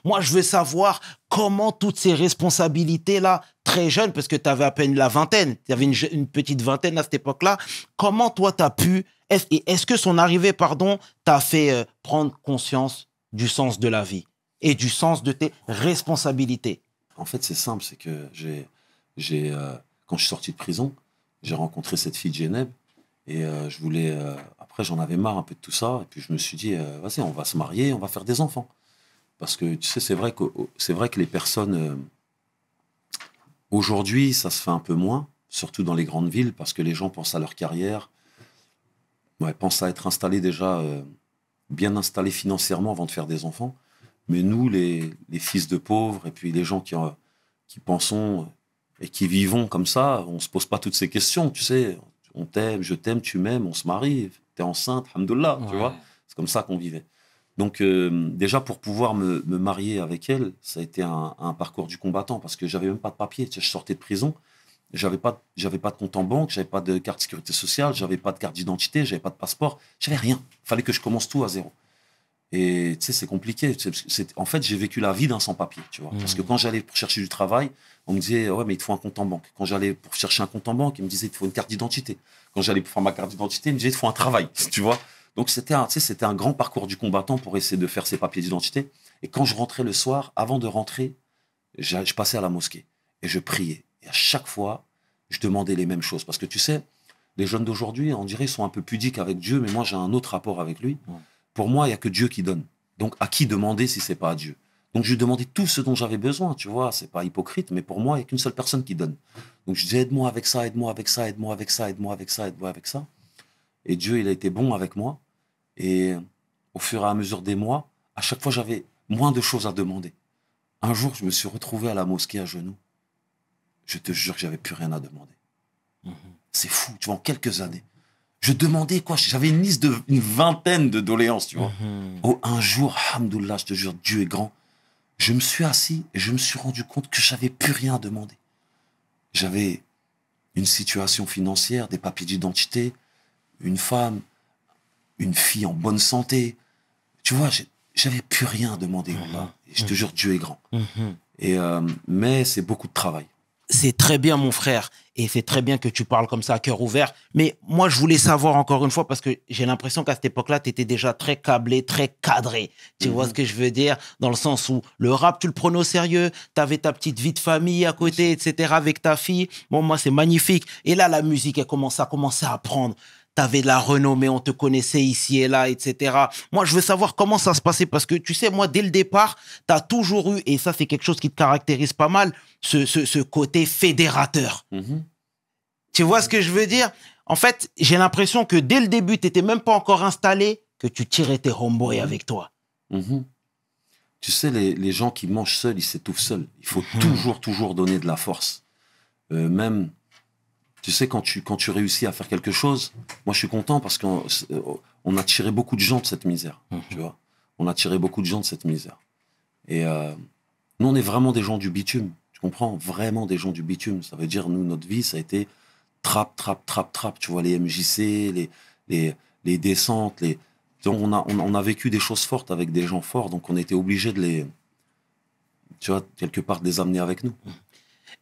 Moi, je veux savoir comment toutes ces responsabilités-là, très jeune, parce que tu avais à peine la vingtaine, tu avais une, une, petite vingtaine à cette époque-là, comment toi, tu as pu, est-ce, et est-ce que son arrivée, pardon, t'a fait euh, prendre conscience du sens de la vie et du sens de tes responsabilités en fait, c'est simple, c'est que j'ai, j'ai, euh, quand je suis sorti de prison, j'ai rencontré cette fille Geneb et euh, je voulais. Euh, après, j'en avais marre un peu de tout ça et puis je me suis dit, vas-y, on va se marier, on va faire des enfants. Parce que tu sais, c'est vrai que c'est vrai que les personnes aujourd'hui, ça se fait un peu moins, surtout dans les grandes villes, parce que les gens pensent à leur carrière, pensent à être installés déjà bien installés financièrement avant de faire des enfants. Mais nous, les, fils de pauvres, et puis les gens qui, euh, pensons et qui vivons comme ça, on ne se pose pas toutes ces questions, tu sais. On t'aime, je t'aime, tu m'aimes, on se marie, t'es enceinte, alhamdoulilah, tu vois. C'est comme ça qu'on vivait. Donc, euh, déjà, pour pouvoir me, marier avec elle, ça a été un, parcours du combattant parce que j'avais même pas de papier. je sortais de prison, j'avais pas, j'avais pas de compte en banque, j'avais pas de carte de sécurité sociale, j'avais pas de carte d'identité, j'avais pas de passeport, j'avais rien. Fallait que je commence tout à zéro. Et tu sais, c'est compliqué. en fait, j'ai vécu la vie d'un sans-papier, tu vois. Parce que mmh. quand j'allais pour chercher du travail, on me disait, ouais, mais il te faut un compte en banque. Quand j'allais pour chercher un compte en banque, ils me disaient, il te faut une carte d'identité. Quand j'allais pour faire ma carte d'identité, ils me disaient, il te faut un travail, tu vois. Donc, c'était un, c'était un grand parcours du combattant pour essayer de faire ses papiers d'identité. Et quand je rentrais le soir, avant de rentrer, je, passais à la mosquée et je priais. Et à chaque fois, je demandais les mêmes choses. Parce que tu sais, les jeunes d'aujourd'hui, on dirait, sont un peu pudiques avec Dieu, mais moi, j'ai un autre rapport avec lui. Pour moi, il n'y a que Dieu qui donne. Donc, à qui demander si c'est pas à Dieu Donc, je lui demandais tout ce dont j'avais besoin, tu vois. C'est pas hypocrite, mais pour moi, il n'y a qu'une seule personne qui donne. Donc, je disais, aide-moi avec ça, aide-moi avec ça, aide-moi avec ça, aide-moi avec ça, aide-moi avec ça. Et Dieu, il a été bon avec moi. Et au fur et à mesure des mois, à chaque fois, j'avais moins de choses à demander. Un jour, je me suis retrouvé à la mosquée à genoux. Je te jure que j'avais plus rien à demander. Mhm. C'est fou, tu vois, en quelques années je demandais quoi J'avais une liste de une vingtaine de doléances, tu vois. Mhm. Oh, un jour, hamdoullah, je te jure, Dieu est grand. Je me suis assis et je me suis rendu compte que j'avais plus rien à demander. J'avais une situation financière, des papiers d'identité, une femme, une fille en bonne santé. Tu vois, j'avais plus rien à demander. Mhm. Je te mhm. jure, Dieu est grand. Et euh, mais c'est beaucoup de travail c'est très bien, mon frère. Et c'est très bien que tu parles comme ça, à cœur ouvert. Mais moi, je voulais savoir encore une fois, parce que j'ai l'impression qu'à cette époque-là, tu étais déjà très câblé, très cadré. Tu vois ce mhm. que je veux dire Dans le sens où le rap, tu le prenais au sérieux. Tu avais ta petite vie de famille à côté, etc., avec ta fille. Bon, moi, c'est magnifique. Et là, la musique, elle commence à commencer à prendre t'avais de la renommée, on te connaissait ici et là, etc. Moi, je veux savoir comment ça se passait parce que tu sais, moi, dès le départ, t'as toujours eu, et ça, c'est quelque chose qui te caractérise pas mal, ce, côté fédérateur. Mm-hmm. Tu vois ce que je veux dire En fait, j'ai l'impression que dès le début, t'étais même pas encore installé, que tu tirais tes homeboys mm-hmm. avec toi. Mm-hmm. Tu sais, les, gens qui mangent seuls, ils s'étouffent seuls. Il faut hmm. toujours, toujours donner de la force. Euh, même tu sais, quand tu, quand tu réussis à faire quelque chose, moi je suis content parce qu'on euh, on a tiré beaucoup de gens de cette misère. Mmh. Tu vois On a tiré beaucoup de gens de cette misère. Et euh, nous, on est vraiment des gens du bitume. Tu comprends Vraiment des gens du bitume. Ça veut dire, nous, notre vie, ça a été trap, trap, trap, trap. Tu vois, les MJC, les, les, les descentes. Les... on a, on, a vécu des choses fortes avec des gens forts. Donc, on était obligé de les. Tu vois, quelque part, de amener avec nous. Mmh.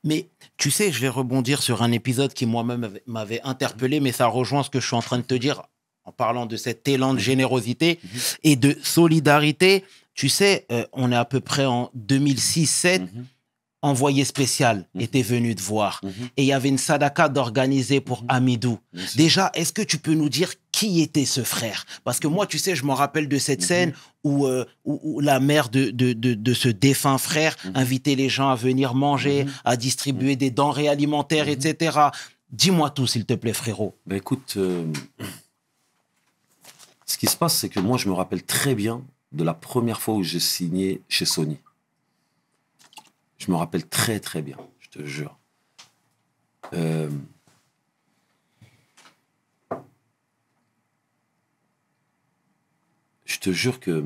Mais tu sais, je vais rebondir sur un épisode qui moi-même m'avait interpellé, mais ça rejoint ce que je suis en train de te dire en parlant de cet élan de générosité mhm. et de solidarité. Tu sais, euh, on est à peu près en 2006-2007. Mhm. Envoyé spécial mhm. était venu te voir et il y avait une sadaka d'organiser pour Amidou. Déjà, est-ce que tu peux nous dire qui était ce frère Parce que moi, tu sais, je m'en rappelle de cette mhm. scène euh, où, où, la mère de, de, ce défunt frère mhm. invitait les gens à venir manger, mhm. à distribuer des denrées alimentaires, etc. Dis-moi tout, s'il te plaît, frérot. Ben écoute, euh, ce qui se passe, c'est que moi, je me rappelle très bien de la première fois où j'ai signé chez Sony. Je me rappelle très, très bien, je te jure. Euh, je te jure que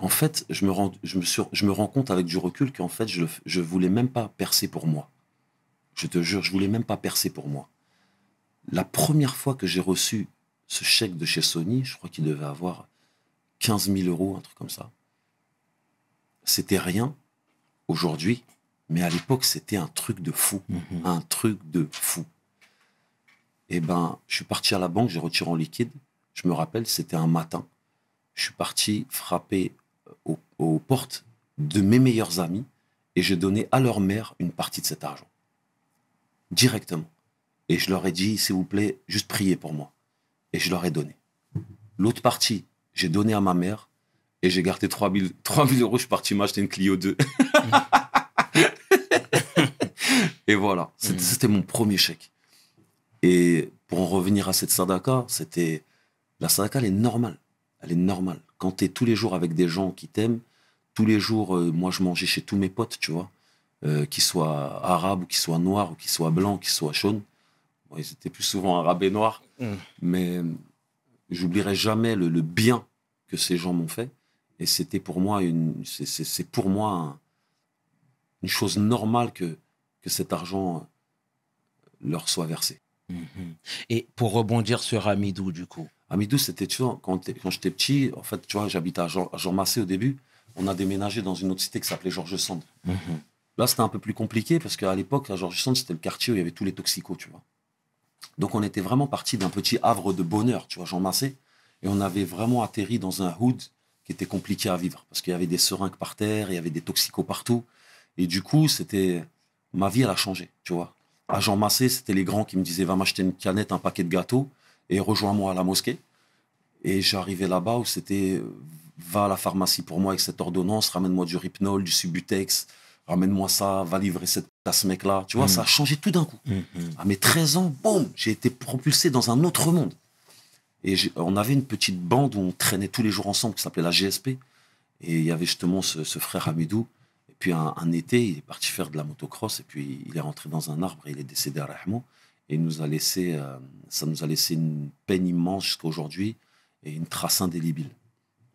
en fait, je me rends, je me, je me rends compte avec du recul qu'en fait, je ne voulais même pas percer pour moi. Je te jure, je voulais même pas percer pour moi. La première fois que j'ai reçu ce chèque de chez Sony, je crois qu'il devait avoir 15 000 euros, un truc comme ça. C'était rien aujourd'hui, mais à l'époque, c'était un truc de fou. Mhm. Un truc de fou. Eh ben, je suis parti à la banque, j'ai retiré en liquide. Je me rappelle, c'était un matin. Je suis parti frapper euh, aux, portes de mes meilleurs amis et j'ai donné à leur mère une partie de cet argent. Directement. Et je leur ai dit, s'il vous plaît, juste priez pour moi. Et je leur ai donné. L'autre partie, j'ai donné à ma mère et j'ai gardé 3000 euros. Je suis parti m'acheter une Clio 2. et voilà, mmh. c'était mon premier chèque. Et pour en revenir à cette sadaka, c'était la sadaka, elle est normale. Elle est normale. Quand tu es tous les jours avec des gens qui t'aiment, tous les jours, euh, moi, je mangeais chez tous mes potes, tu vois, euh, qu'ils soient arabes ou qu'ils soient noirs ou qu'ils soient blancs, qu'ils soient jaunes. ils étaient plus souvent arabes et noirs. Mm. Mais euh, j'oublierai jamais le, bien que ces gens m'ont fait. Et c'était pour moi une, c'est pour moi une chose normale que, que cet argent leur soit versé. Mm-hmm. Et pour rebondir sur Amidou, du coup, Amidou, c'était, tu vois, quand, j'étais petit, en fait, tu vois, j'habitais à Jean, Massé au début. On a déménagé dans une autre cité qui s'appelait Georges Sand. Mhm. Là, c'était un peu plus compliqué parce qu'à l'époque, à Georges Sand, c'était le quartier où il y avait tous les toxicos, tu vois. Donc, on était vraiment parti d'un petit havre de bonheur, tu vois, Jean Massé. Et on avait vraiment atterri dans un hood qui était compliqué à vivre parce qu'il y avait des seringues par terre, il y avait des toxicos partout. Et du coup, c'était. Ma vie, elle a changé, tu vois. À Jean Massé, c'était les grands qui me disaient va m'acheter une canette, un paquet de gâteaux et rejoins-moi à la mosquée. Et j'arrivais là-bas où c'était va à la pharmacie pour moi avec cette ordonnance, ramène-moi du Ripnol, du Subutex, ramène-moi ça, va livrer cette à ce mec-là. Tu vois, mm. ça a changé tout d'un coup. Mm, mm. À mes 13 ans, boum, j'ai été propulsé dans un autre monde. Et on avait une petite bande où on traînait tous les jours ensemble qui s'appelait la GSP. Et il y avait justement ce, frère Hamidou. Et puis un, été, il est parti faire de la motocross et puis il est rentré dans un arbre et il est décédé à Rahmo et nous a laissé, euh, ça nous a laissé une peine immense jusqu'à aujourd'hui et une trace indélébile.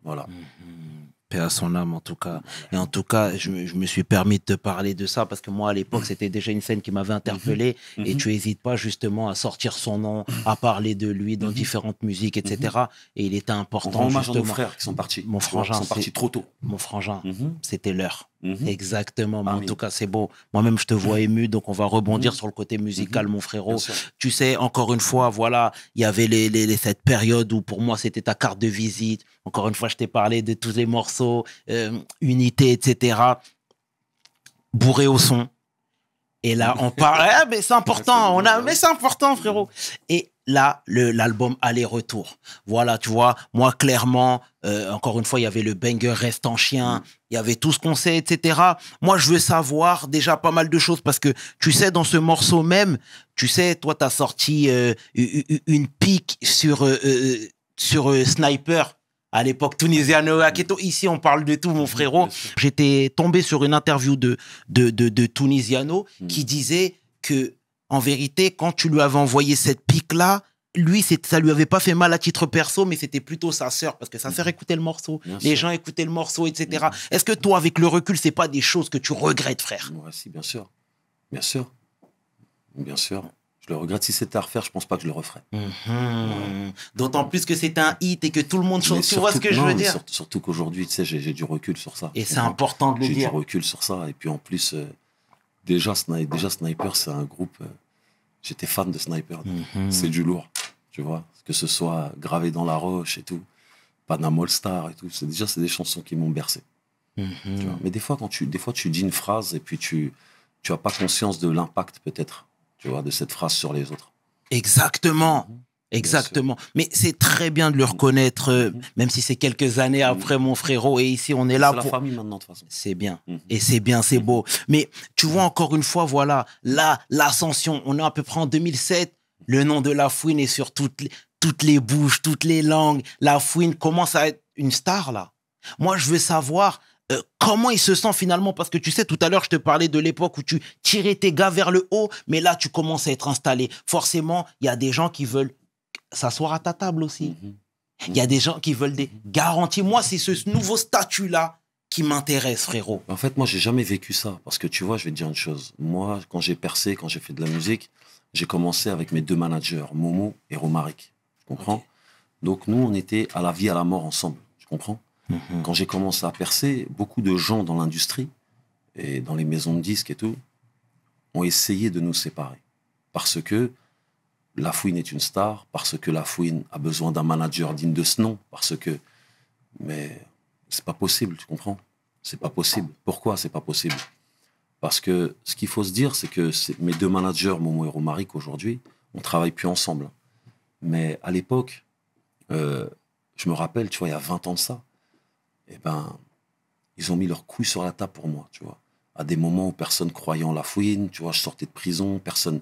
Voilà. Mhm à son âme en tout cas. Et en tout cas, je, me suis permis de te parler de ça parce que moi à l'époque mhm. c'était déjà une scène qui m'avait interpellé mhm. et mhm. tu n'hésites pas justement à sortir son nom, à parler de lui dans différentes musiques, etc. Et il était important. justement. frères qui sont partis. Mon frangin, sont partis trop tôt. Mon frangin, c'était l'heure. Exactement. Mais en tout cas, c'est beau. Moi-même, je te vois ému, donc on va rebondir sur le côté musical, mon frérot. Tu sais, encore une fois, voilà, il y avait les, les, cette période où pour moi c'était ta carte de visite encore une fois, je t'ai parlé de tous les morceaux, unités euh, unité, etc. Bourré au son. Et là, on parle. Ah, mais c'est important. On a, mais c'est important, frérot. Et là, l'album aller-retour. Voilà, tu vois. Moi, clairement, euh, encore une fois, il y avait le banger reste en chien. Il y avait tout ce qu'on sait, etc. Moi, je veux savoir déjà pas mal de choses parce que tu sais, dans ce morceau même, tu sais, toi, t'as sorti euh, une pique sur sur Sniper à l'époque tunisiano Aketo. Ah Ici, on parle de tout, mon frérot. J'étais tombé sur une interview de, de, de, Tunisiano hmm. qui disait que, en vérité, quand tu lui avais envoyé cette pique-là, lui, ça lui avait pas fait mal à titre perso, mais c'était plutôt sa sœur, parce que sa sœur hmm. écoutait le morceau, les gens écoutaient le morceau, etc. Hmm. Est-ce que toi, avec le recul, c'est pas des choses que tu regrettes, frère Oui, si, bien sûr. Bien sûr. Bien sûr le regrette. Si c'était à refaire, je pense pas que je le referais. Mhm. D'autant plus que c'est un hit et que tout le monde chante. Tu vois ce que je veux dire Surtout, qu'aujourd'hui, tu sais, j'ai du recul sur ça. Et c'est important de le dire. J'ai du recul sur ça. Et puis en plus, euh, déjà, Sniper, déjà, Sniper, c'est un groupe. Euh, j'étais fan de Sniper. Mhm. C'est du lourd, tu vois. Que ce soit Gravé dans la roche et tout, Panama All Star et tout. déjà, c'est des chansons qui m'ont bercé. Mhm. Mais des fois, quand tu, des fois, tu dis une phrase et puis tu, tu as pas conscience de l'impact peut-être tu vois, de cette phrase sur les autres. Exactement. Mhm. Exactement. Mais c'est très bien de le reconnaître, euh, mhm. même si c'est quelques années après, mon frérot. Et ici, on est là pour. la famille maintenant, de toute façon. C'est bien. Mhm. Et c'est bien, c'est beau. Mais tu vois, encore une fois, voilà, là, l'ascension, on est à peu près en 2007. Le nom de La Fouine est sur toutes les, toutes les bouches, toutes les langues. La Fouine commence à être une star, là. Moi, je veux savoir, euh, comment il se sent finalement Parce que tu sais, tout à l'heure, je te parlais de l'époque où tu tirais tes gars vers le haut, mais là, tu commences à être installé. Forcément, il y a des gens qui veulent s'asseoir à ta table aussi. Mm-hmm. Il y a des gens qui veulent des mm-hmm. garanties. Moi, c'est ce nouveau statut-là qui m'intéresse, frérot. En fait, moi, j'ai jamais vécu ça. Parce que tu vois, je vais te dire une chose. Moi, quand j'ai percé, quand j'ai fait de la musique, j'ai commencé avec mes deux managers, Momo et Romaric. Tu comprends Donc, nous, on était à la vie, à la mort ensemble. Tu comprends Mhm. Quand j'ai commencé à percer, beaucoup de gens dans l'industrie et dans les maisons de disques et tout ont essayé de nous séparer. Parce que La Fouine est une star, parce que La Fouine a besoin d'un manager digne de ce nom, parce que. Mais c'est pas possible, tu comprends C'est pas possible. Pourquoi c'est pas possible Parce que ce qu'il faut se dire, c'est que mes deux managers, Momo et Romaric, aujourd'hui, on travaille plus ensemble. Mais à l'époque, euh, je me rappelle, tu vois, il y a 20 ans de ça, eh ben, ils ont mis leur couille sur la table pour moi, tu vois. À des moments où personne croyait en la fouine, tu vois, je sortais de prison, personne.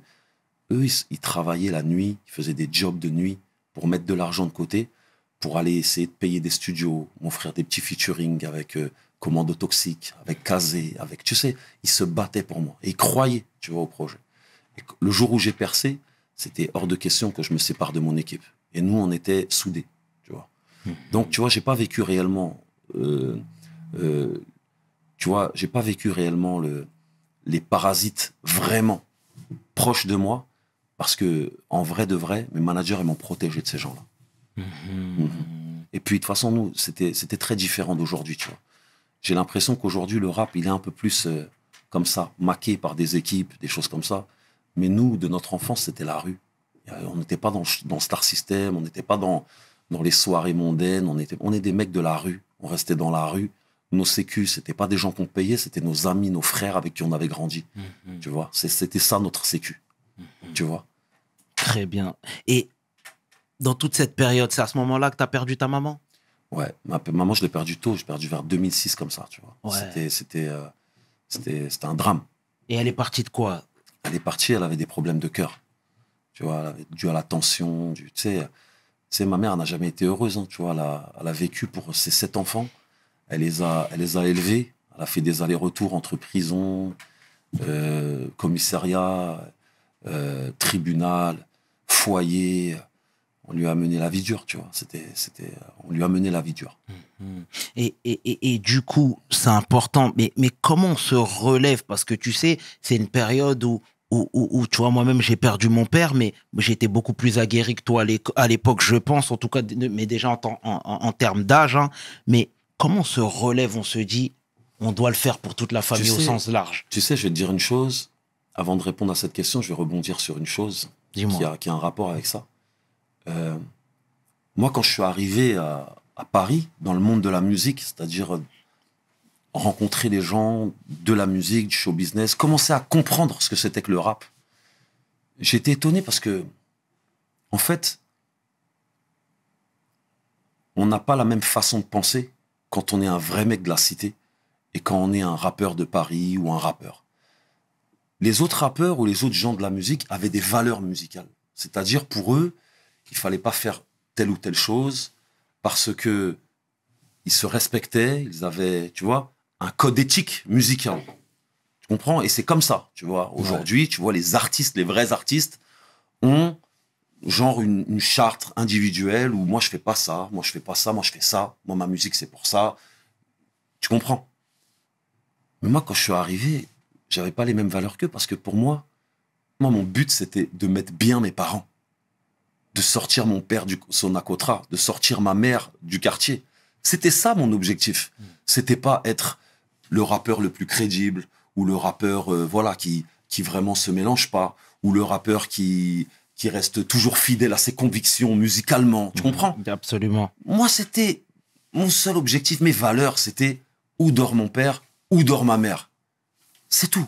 Eux, ils, travaillaient la nuit, ils faisaient des jobs de nuit pour mettre de l'argent de côté, pour aller essayer de payer des studios, m'offrir des petits featuring avec euh, Commando Toxique, avec Kazé, avec. Tu sais, ils se battaient pour moi. Et ils croyaient, tu vois, au projet. le jour où j'ai percé, c'était hors de question que je me sépare de mon équipe. Et nous, on était soudés, tu vois. Mmh. Donc, tu vois, j'ai pas vécu réellement euh, euh, tu vois, j'ai pas vécu réellement le, les parasites vraiment proches de moi, parce que en vrai de vrai, mes managers ils m'ont protégé de ces gens-là. Mhm. Mhm. Et puis de toute façon, nous, c'était c'était très différent d'aujourd'hui, tu vois. J'ai l'impression qu'aujourd'hui le rap, il est un peu plus euh, comme ça, maqué par des équipes, des choses comme ça. Mais nous, de notre enfance, c'était la rue. On n'était pas dans, dans Star System, on n'était pas dans, dans les soirées mondaines, on, était, on est des mecs de la rue on restait dans la rue. Nos sécus, c'était pas des gens qu'on payait, c'était nos amis, nos frères avec qui on avait grandi. Mm, mm. Tu vois, c'était ça notre sécu. Mm, tu vois. Très bien. Et dans toute cette période, c'est à ce moment-là que tu as perdu ta maman Ouais, ma maman, je l'ai perdu tôt. J'ai perdu vers 2006 comme ça, tu vois. Euh, c'était c'était un drame. Et elle est partie de quoi Elle est partie, elle avait des problèmes de cœur. Tu vois, elle avait dû à la tension, tu sais, ma mère n'a jamais été heureuse, hein, tu vois. Elle a, elle a, vécu pour ses sept enfants. Elle les a, les a élevés. Elle a fait des allers-retours entre prison, euh, commissariat, euh, tribunal, foyer. On lui a mené la vie dure, tu vois. C'était, c'était, on lui a mené la vie dure. Mhm. Et, et du coup, c'est important. Mais, mais comment on se relève Parce que tu sais, c'est une période où ou tu vois, moi-même, j'ai perdu mon père, mais j'étais beaucoup plus aguerri que toi à l'époque, je pense, en tout cas, mais déjà en, termes d'âge. Hein. Mais comment on se relève On se dit, on doit le faire pour toute la famille au sens large. Tu sais, je vais te dire une chose. Avant de répondre à cette question, je vais rebondir sur une chose qui a, un rapport avec ça. Euh, moi, quand je suis arrivé à Paris, dans le monde de la musique, c'est-à-dire euh, rencontrer des gens de la musique, du show business, commencer à comprendre ce que c'était que le rap. J'étais étonné parce que, en fait, on n'a pas la même façon de penser quand on est un vrai mec de la cité et quand on est un rappeur de Paris ou un rappeur. Les autres rappeurs ou les autres gens de la musique avaient des valeurs musicales. C'est-à-dire, pour eux, il fallait pas faire telle ou telle chose parce que ils se respectaient, ils avaient, tu vois, un code éthique musical. Tu comprends Et c'est comme ça, tu vois. Aujourd'hui, tu vois, les artistes, les vrais artistes, ont genre une, charte individuelle où moi je fais pas ça, moi je fais pas ça, moi je fais ça, moi ma musique c'est pour ça. Tu comprends Mais moi quand je suis arrivé, j'avais pas les mêmes valeurs qu'eux parce que pour moi, moi mon but c'était de mettre bien mes parents, de sortir mon père du Sonacotra, de sortir ma mère du quartier. C'était ça mon objectif. Mm. C'était pas être le rappeur le plus crédible ou le rappeur euh, voilà qui qui vraiment se mélange pas ou le rappeur qui qui reste toujours fidèle à ses convictions musicalement. Tu mm, comprends Absolument. Moi, c'était mon seul objectif, mes valeurs, c'était où dort mon père, où dort ma mère. C'est tout.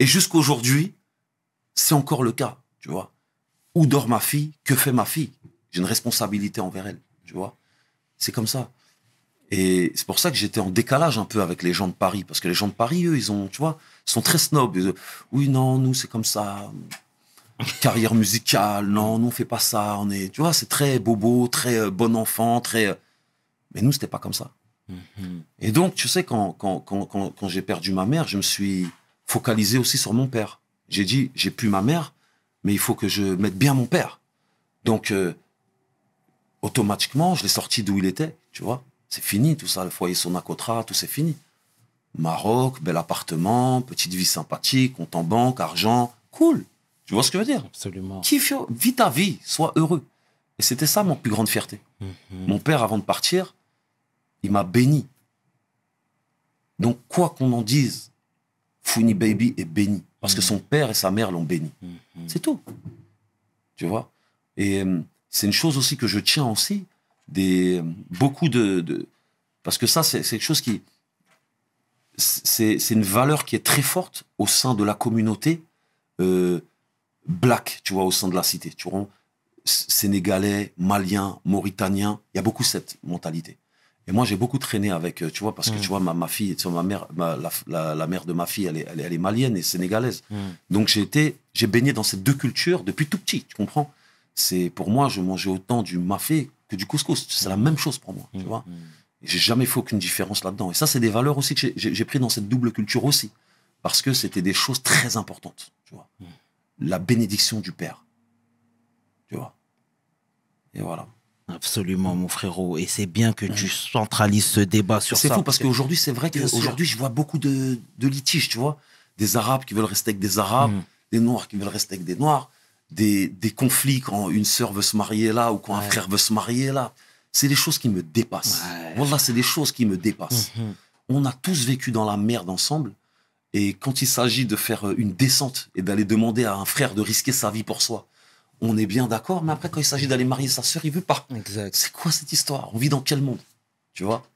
Et jusqu'aujourd'hui, c'est encore le cas, tu vois. Où dort ma fille Que fait ma fille J'ai une responsabilité envers elle, tu vois. C'est comme ça. Et c'est pour ça que j'étais en décalage un peu avec les gens de Paris, parce que les gens de Paris, eux, ils ont, tu vois, sont très snobs. oui, non, nous, c'est comme ça. Carrière musicale, non, nous, on fait pas ça. On est, tu vois, c'est très bobo, très euh, bon enfant, très. Euh. Mais nous, c'était pas comme ça. Mm-hmm. Et donc, tu sais, quand, quand, quand, quand, j'ai perdu ma mère, je me suis focalisé aussi sur mon père. J'ai dit, j'ai plus ma mère, mais il faut que je mette bien mon père. Donc, euh, automatiquement, je l'ai sorti d'où il était, tu vois. C'est fini tout ça, le foyer Sonacotra, tout c'est fini. Maroc, bel appartement, petite vie sympathique, compte en banque, argent, cool. Tu vois ce que je veux dire Absolument. vie vit ta vie, sois heureux. Et c'était ça mon plus grande fierté. Mm-hmm. Mon père, avant de partir, il m'a béni. Donc, quoi qu'on en dise, Founi Baby est béni. Parce que mm. son père et sa mère l'ont béni. Mm-hmm. C'est tout. Tu vois Et euh, c'est une chose aussi que je tiens aussi des, beaucoup de, Parce que ça, c'est quelque chose qui. C'est une valeur qui est très forte au sein de la communauté euh, black, tu vois, au sein de la cité. Tu vois, Sénégalais, Maliens, Mauritaniens, il y a beaucoup cette mentalité. Et moi, j'ai beaucoup traîné avec, euh, tu vois, parce que mm. tu vois, ma, ma fille, ma mère, la, la, mère de ma fille, elle est, elle, est malienne et sénégalaise. Mm. Donc, j'ai été, j'ai baigné dans ces deux cultures depuis tout petit, tu comprends? C'est, pour moi, je mangeais autant du mafé que du couscous. C'est la même chose pour moi, tu mm. vois. Mm. J'ai jamais fait aucune différence là-dedans. Et ça, c'est des valeurs aussi que j'ai pris dans cette double culture aussi, parce que c'était des choses très importantes, tu vois. Mm. La bénédiction du Père, tu vois. Et voilà. Absolument, mon frérot. Et c'est bien que tu centralises ce débat sur ça. C'est fou parce qu'aujourd'hui, c'est vrai qu'aujourd'hui, je vois beaucoup de, de, litiges, tu vois. Des Arabes qui veulent rester avec des Arabes, des Noirs qui veulent rester avec des Noirs, des, des, conflits quand une sœur veut se marier là ou quand un frère veut se marier là. C'est des choses qui me dépassent. Voilà, c'est des choses qui me dépassent. Mhm. On a tous vécu dans la merde ensemble. Et quand il s'agit de faire euh, une descente et d'aller demander à un frère de risquer sa vie pour soi, on est bien d'accord. Mais après, quand il s'agit d'aller marier sa sœur, il veut pas. C'est quoi cette histoire On vit dans quel monde Tu vois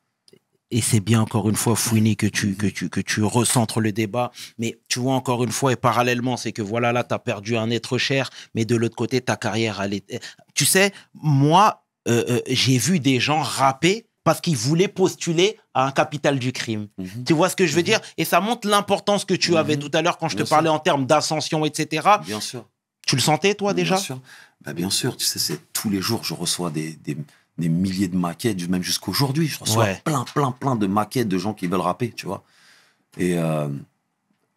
et c'est bien encore une fois Fouini que tu que tu que tu recentres le débat mais tu vois encore une fois et parallèlement c'est que voilà là tu as perdu un être cher mais de l'autre côté ta carrière elle est euh, tu sais moi euh, euh, j'ai vu des gens rapper parce qu'ils voulaient postuler à un capital du crime. Mhm. Tu vois ce que je veux mhm. dire Et ça montre l'importance que tu avais mhm. tout à l'heure quand je te parlais en termes d'ascension, etc. Bien sûr. Tu le sentais, toi, déjà Bien sûr. Bah, bien sûr. Tu sais, tous les jours, je reçois des des milliers de maquettes, même jusqu'aujourd'hui. Je reçois plein, plein, plein de maquettes de gens qui veulent rapper, tu vois. Et, euh,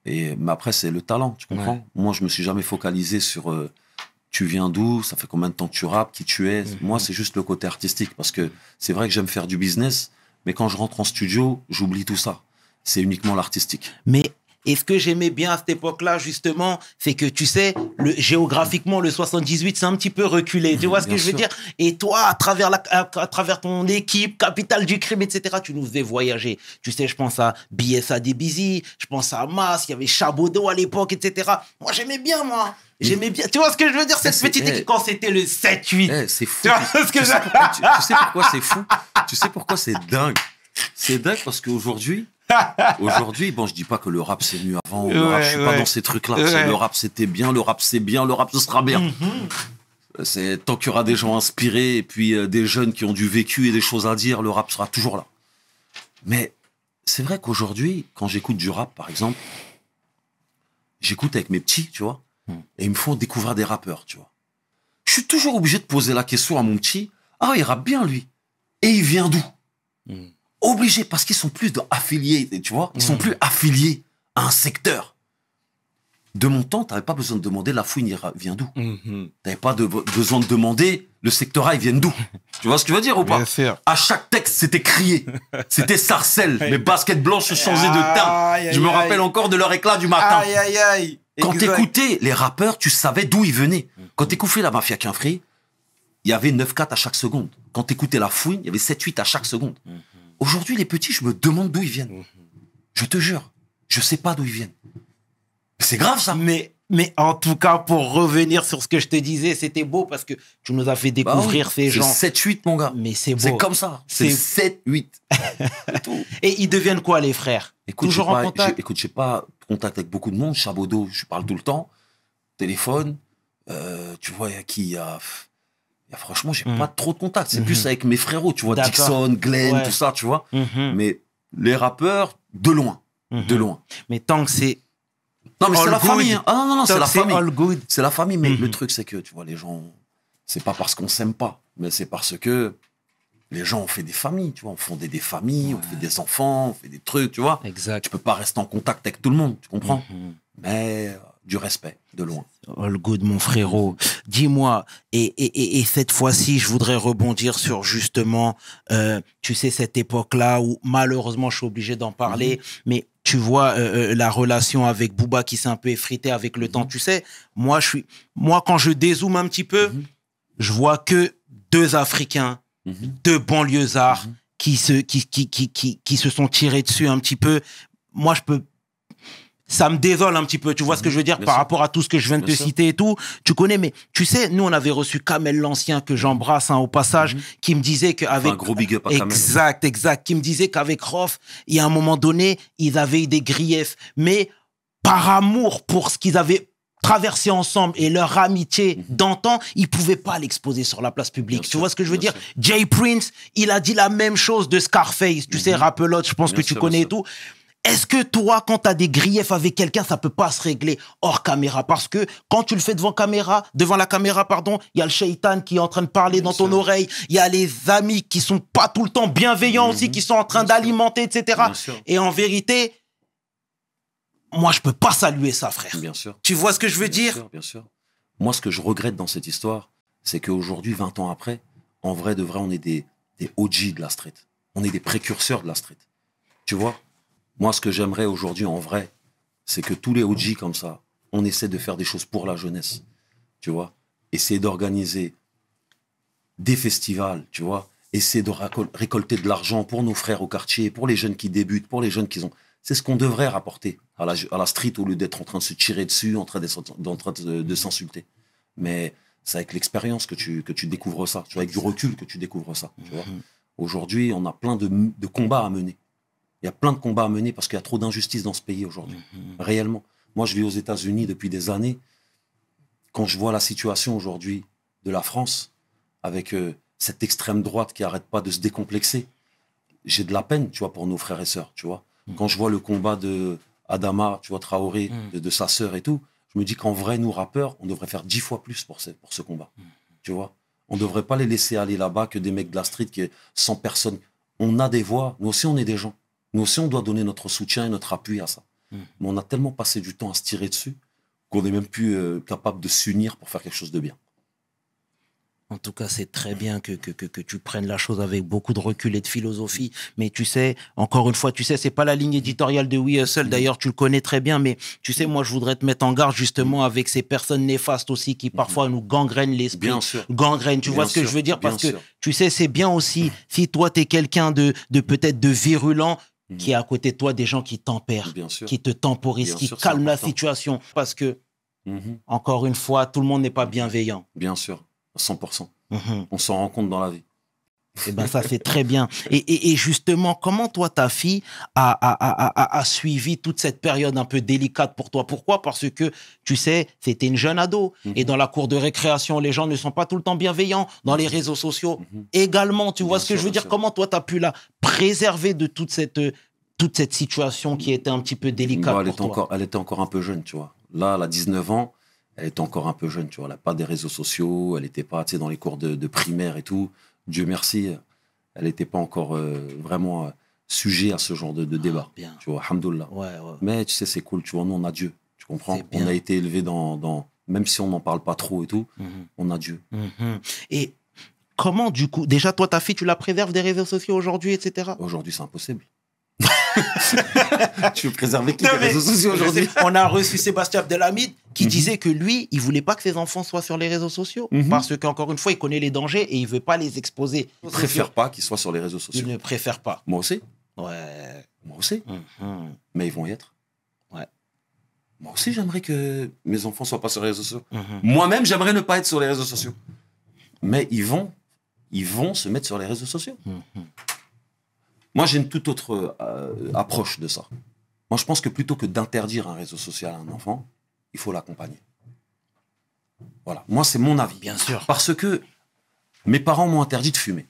et mais après, c'est le talent, tu comprends Moi, je me suis jamais focalisé sur euh, tu viens d'où, ça fait combien de temps que tu rappes, qui tu es. Mm-hmm. Moi, c'est juste le côté artistique parce que c'est vrai que j'aime faire du business, mais quand je rentre en studio, j'oublie tout ça. C'est uniquement l'artistique. Mais et ce que j'aimais bien à cette époque-là, justement, c'est que tu sais, le, géographiquement, le 78, c'est un petit peu reculé. Tu vois ce que je veux dire Et toi, à travers, la, à, travers ton équipe, capitale du crime, etc., tu nous faisais voyager. Tu sais, je pense à BSA busy je pense à Mas, il y avait Chabodeau à l'époque, etc. Moi, j'aimais bien, moi. J'aimais bien. Tu vois ce que je veux dire Cette eh, petite eh. équipe, quand c'était le 7-8. Eh, c'est fou. tu sais pourquoi c'est fou Tu sais pourquoi c'est dingue c'est dingue parce qu'aujourd'hui, Aujourd'hui, bon, je dis pas que le rap c'est mieux avant, Je ne suis pas dans ces trucs-là. Le rap c'était bien, le rap c'est bien, le rap ce sera bien. Mm-hmm. C'est tant qu'il y aura des gens inspirés et puis euh, des jeunes qui ont du vécu et des choses à dire, le rap sera toujours là. Mais c'est vrai qu'aujourd'hui, quand j'écoute du rap, par exemple, j'écoute avec mes petits, tu vois, mm. et ils me font découvrir des rappeurs, tu vois. Je suis toujours obligé de poser la question à mon petit. Ah, il rappe bien lui. Et il vient d'où mm. Obligés, parce qu'ils sont plus affiliés, tu vois. Ils sont mm. plus affiliés à un secteur. De mon temps, tu n'avais pas besoin de demander la fouine vient d'où. Tu mm-hmm. T'avais pas besoin de demander le secteur A, il vient d'où. tu vois ce que je veux dire ou pas À chaque texte, c'était crié. C'était sarcelle. les baskets blanches changeaient de teint. je me rappelle encore de leur éclat du matin. Aïe, aïe, aïe. Quand t'écoutais les rappeurs, tu savais d'où ils venaient. Mm-hmm. Quand t'écoutais la mafia free il y avait 9-4 à chaque seconde. Quand t'écoutais la fouine, il y avait 7-8 à chaque seconde. Mm. Aujourd'hui, les petits, je me demande d'où ils viennent. Mhm. Je te jure, je sais pas d'où ils viennent. C'est grave ça. Mais mais en tout cas, pour revenir sur ce que je te disais, c'était beau parce que tu nous as fait bah découvrir ces gens. C'est 7-8, mon gars. Mais c'est beau. C'est comme ça. C'est 7-8. Et ils deviennent quoi, les frères écoute, Toujours en contact Écoute, je sais pas, contact avec beaucoup de monde. Chabodot, je parle tout le temps. Téléphone. Euh, tu vois, il y a qui ah, franchement, j'ai mhm. pas trop de contacts. C'est mhm. plus avec mes frérots, tu vois, Dixon, Glenn, tout ça, tu vois. Mhm. Mais les rappeurs, de loin, de loin. Mais tant que c'est non mais c'est la famille. Hein. Ah, non non non, c'est la famille. C'est la famille. Mais le truc c'est que tu vois les gens, c'est pas parce qu'on s'aime pas, mais c'est parce que les gens ont fait des familles, tu vois, on fondait des familles, on fait des enfants, on fait des trucs, tu vois. Exact. Tu peux pas rester en contact avec tout le monde, tu comprends. Mais euh, du respect, de loin. All good, mon frérot. Dis-moi, et, et, cette fois-ci, je voudrais rebondir sur justement, euh, tu sais, cette époque-là où malheureusement, je suis obligé d'en parler, mhm. mais tu vois euh, euh, la relation avec Booba qui s'est un peu effritée avec le mhm. temps. Tu sais, moi, je suis, moi, quand je dézoome un petit peu, mhm. je vois que deux Africains, deux banlieusards qui se, qui, qui se sont tirés dessus un petit peu. Moi, je peux ça me désole un petit peu, tu vois ce que je veux dire par rapport à tout ce que je viens de te citer et tout. Tu connais, mais tu sais, nous on avait reçu Kamel l'ancien que j'embrasse hein, au passage, mhm. qui me disait qu'avec gros big exact, exact, qui me disait qu'avec Rof, il y a un moment donné, ils avaient eu des griefs, mais par amour pour ce qu'ils avaient traversé ensemble et leur amitié mhm. d'antan, ils pouvaient pas l'exposer sur la place publique. tu vois ce que je veux dire Jay Prince, il a dit la même chose de Scarface, tu mhm. sais, rappelote, je pense que tu connais et tout. Est-ce que toi, quand tu as des griefs avec quelqu'un, ça peut pas se régler hors caméra Parce que quand tu le fais devant caméra, devant la caméra, pardon, il y a le shaitan qui est en train de parler dans ton oreille, il y a les amis qui sont pas tout le temps bienveillants mhm. aussi, qui sont en train d'alimenter, etc. Et en vérité, moi, je peux pas saluer ça, frère. Bien sûr. Tu vois ce que je veux dire Moi, ce que je regrette dans cette histoire, c'est qu'aujourd'hui, 20 ans après, en vrai de vrai, on est des, des OG de la street. On est des précurseurs de la street. Tu vois moi, ce que j'aimerais aujourd'hui en vrai, c'est que tous les OG comme ça, on essaie de faire des choses pour la jeunesse, tu vois. Essayer d'organiser des festivals, tu vois. Essayer de récolter de l'argent pour nos frères au quartier, pour les jeunes qui débutent, pour les jeunes qui ont. C'est ce qu'on devrait rapporter à la, street au lieu d'être en train de se tirer dessus, en train de, s'insulter. Mais c'est avec l'expérience que tu, que tu découvres ça, tu vois, avec du recul que tu découvres ça. Mm-hmm. Aujourd'hui, on a plein de combats à mener. Il y a plein de combats à mener parce qu'il y a trop d'injustice dans ce pays aujourd'hui, mhm, mhm. réellement. Moi, je vis aux États-Unis depuis des années. Quand je vois la situation aujourd'hui de la France, avec euh, cette extrême droite qui n'arrête pas de se décomplexer, j'ai de la peine, tu vois, pour nos frères et sœurs, tu vois. Mhm. Quand je vois le combat de Adama, tu vois, Traoré, de, sa sœur et tout, je me dis qu'en vrai, nous, rappeurs, on devrait faire dix fois plus pour ce, pour ce combat, tu vois. On ne devrait pas les laisser aller là-bas que des mecs de la street qui, sans personne. On a des voix, nous aussi, on est des gens. Nous aussi, on doit donner notre soutien et notre appui à ça. Mm. Mais on a tellement passé du temps à se tirer dessus qu'on n'est même plus euh, capable de s'unir pour faire quelque chose de bien. En tout cas, c'est très bien que, que, que, tu prennes la chose avec beaucoup de recul et de philosophie. Mais tu sais, encore une fois, tu sais, c'est pas la ligne éditoriale de We Hustle. Mm. D'ailleurs, tu le connais très bien. Mais tu sais, mm. moi, je voudrais te mettre en garde justement avec ces personnes néfastes aussi qui mm-hmm. parfois nous gangrènent l'esprit. Bien sûr. Gangrènent. Tu vois ce que je veux dire? Parce que tu sais, c'est bien aussi si toi, tu es quelqu'un de, de peut-être de virulent qui est à côté de toi des gens qui tempèrent, qui te temporisent, qui calment la situation. Parce que, mhm. encore une fois, tout le monde n'est pas mhm. bienveillant. Bien sûr, 100%. Mhm. On s'en rend compte dans la vie. Eh ben, ça c'est très bien. Et, justement, comment toi ta fille a, suivi toute cette période un peu délicate pour toi Pourquoi Parce que tu sais, c'était une jeune ado mhm. et dans la cour de récréation, les gens ne sont pas tout le temps bienveillants dans les mhm. réseaux sociaux. Mhm. Également, tu vois ce que je veux dire Comment toi tu as pu la préserver de toute cette toute cette situation qui était un petit peu délicate elle était encore elle était encore un peu jeune, tu vois. Là, elle a 19 ans, elle est encore un peu jeune, tu vois, elle n'a pas des réseaux sociaux, elle n'était pas dans les cours de, de primaire et tout. Dieu merci, elle n'était pas encore euh, vraiment euh, sujet à ce genre de, ah, débat. bien. Tu vois, alhamdoulilah. Mais tu sais, c'est cool, tu vois, nous on a Dieu. Tu comprends On a été élevé dans, Même si on n'en parle pas trop et tout, mhm. on a Dieu. Mhm. Et comment, du coup, déjà, toi, ta fille, tu la préserves des réseaux sociaux aujourd'hui, etc. Aujourd'hui, c'est impossible. tu veux préserver tous les réseaux sociaux aujourd'hui On a reçu Sébastien Abdelhamid qui mhm. disait que lui, il voulait pas que ses enfants soient sur les réseaux sociaux mhm. parce qu'encore une fois, il connaît les dangers et il veut pas les exposer. Il préfère pas qu'ils soient sur les réseaux sociaux. Il ne préfère pas. Moi aussi. Ouais. Moi aussi. Mhm. Mais ils vont y être. Ouais. Moi aussi, j'aimerais que mes enfants soient pas sur les réseaux sociaux. Moi-même, j'aimerais ne pas être sur les réseaux sociaux. Mais ils vont, ils vont se mettre sur les réseaux sociaux. Moi, j'ai une toute autre euh, approche de ça. Moi, je pense que plutôt que d'interdire un réseau social à un enfant, il faut l'accompagner. Voilà. Moi, c'est mon avis. Bien sûr. Parce que mes parents m'ont interdit de fumer.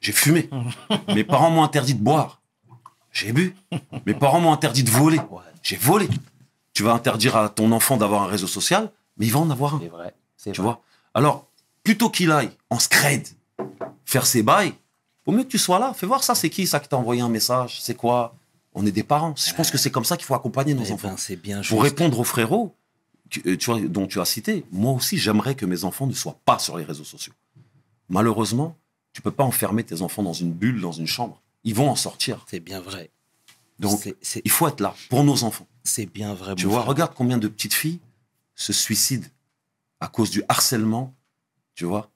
J'ai fumé. mes parents m'ont interdit de boire. J'ai bu. Mes parents m'ont interdit de voler. J'ai volé. Tu vas interdire à ton enfant d'avoir un réseau social, mais il va en avoir un. C'est vrai. Tu vois Alors, plutôt qu'il aille en scred faire ses bails, vaut mieux que tu sois là. Fais voir ça, c'est qui ça qui t'a envoyé un message C'est quoi On est des parents. Je pense que c'est comme ça qu'il faut accompagner nos eh ben, enfants. c'est bien Pour répondre aux frérots euh, vois, dont tu as cité, moi aussi, j'aimerais que mes enfants ne soient pas sur les réseaux sociaux. Malheureusement, tu peux pas enfermer tes enfants dans une bulle, dans une chambre. Ils vont en sortir. C'est bien vrai. Donc, il faut être là pour nos enfants. C'est bien vrai. Tu vois, regarde combien de petites filles se suicident à cause du harcèlement, tu vois,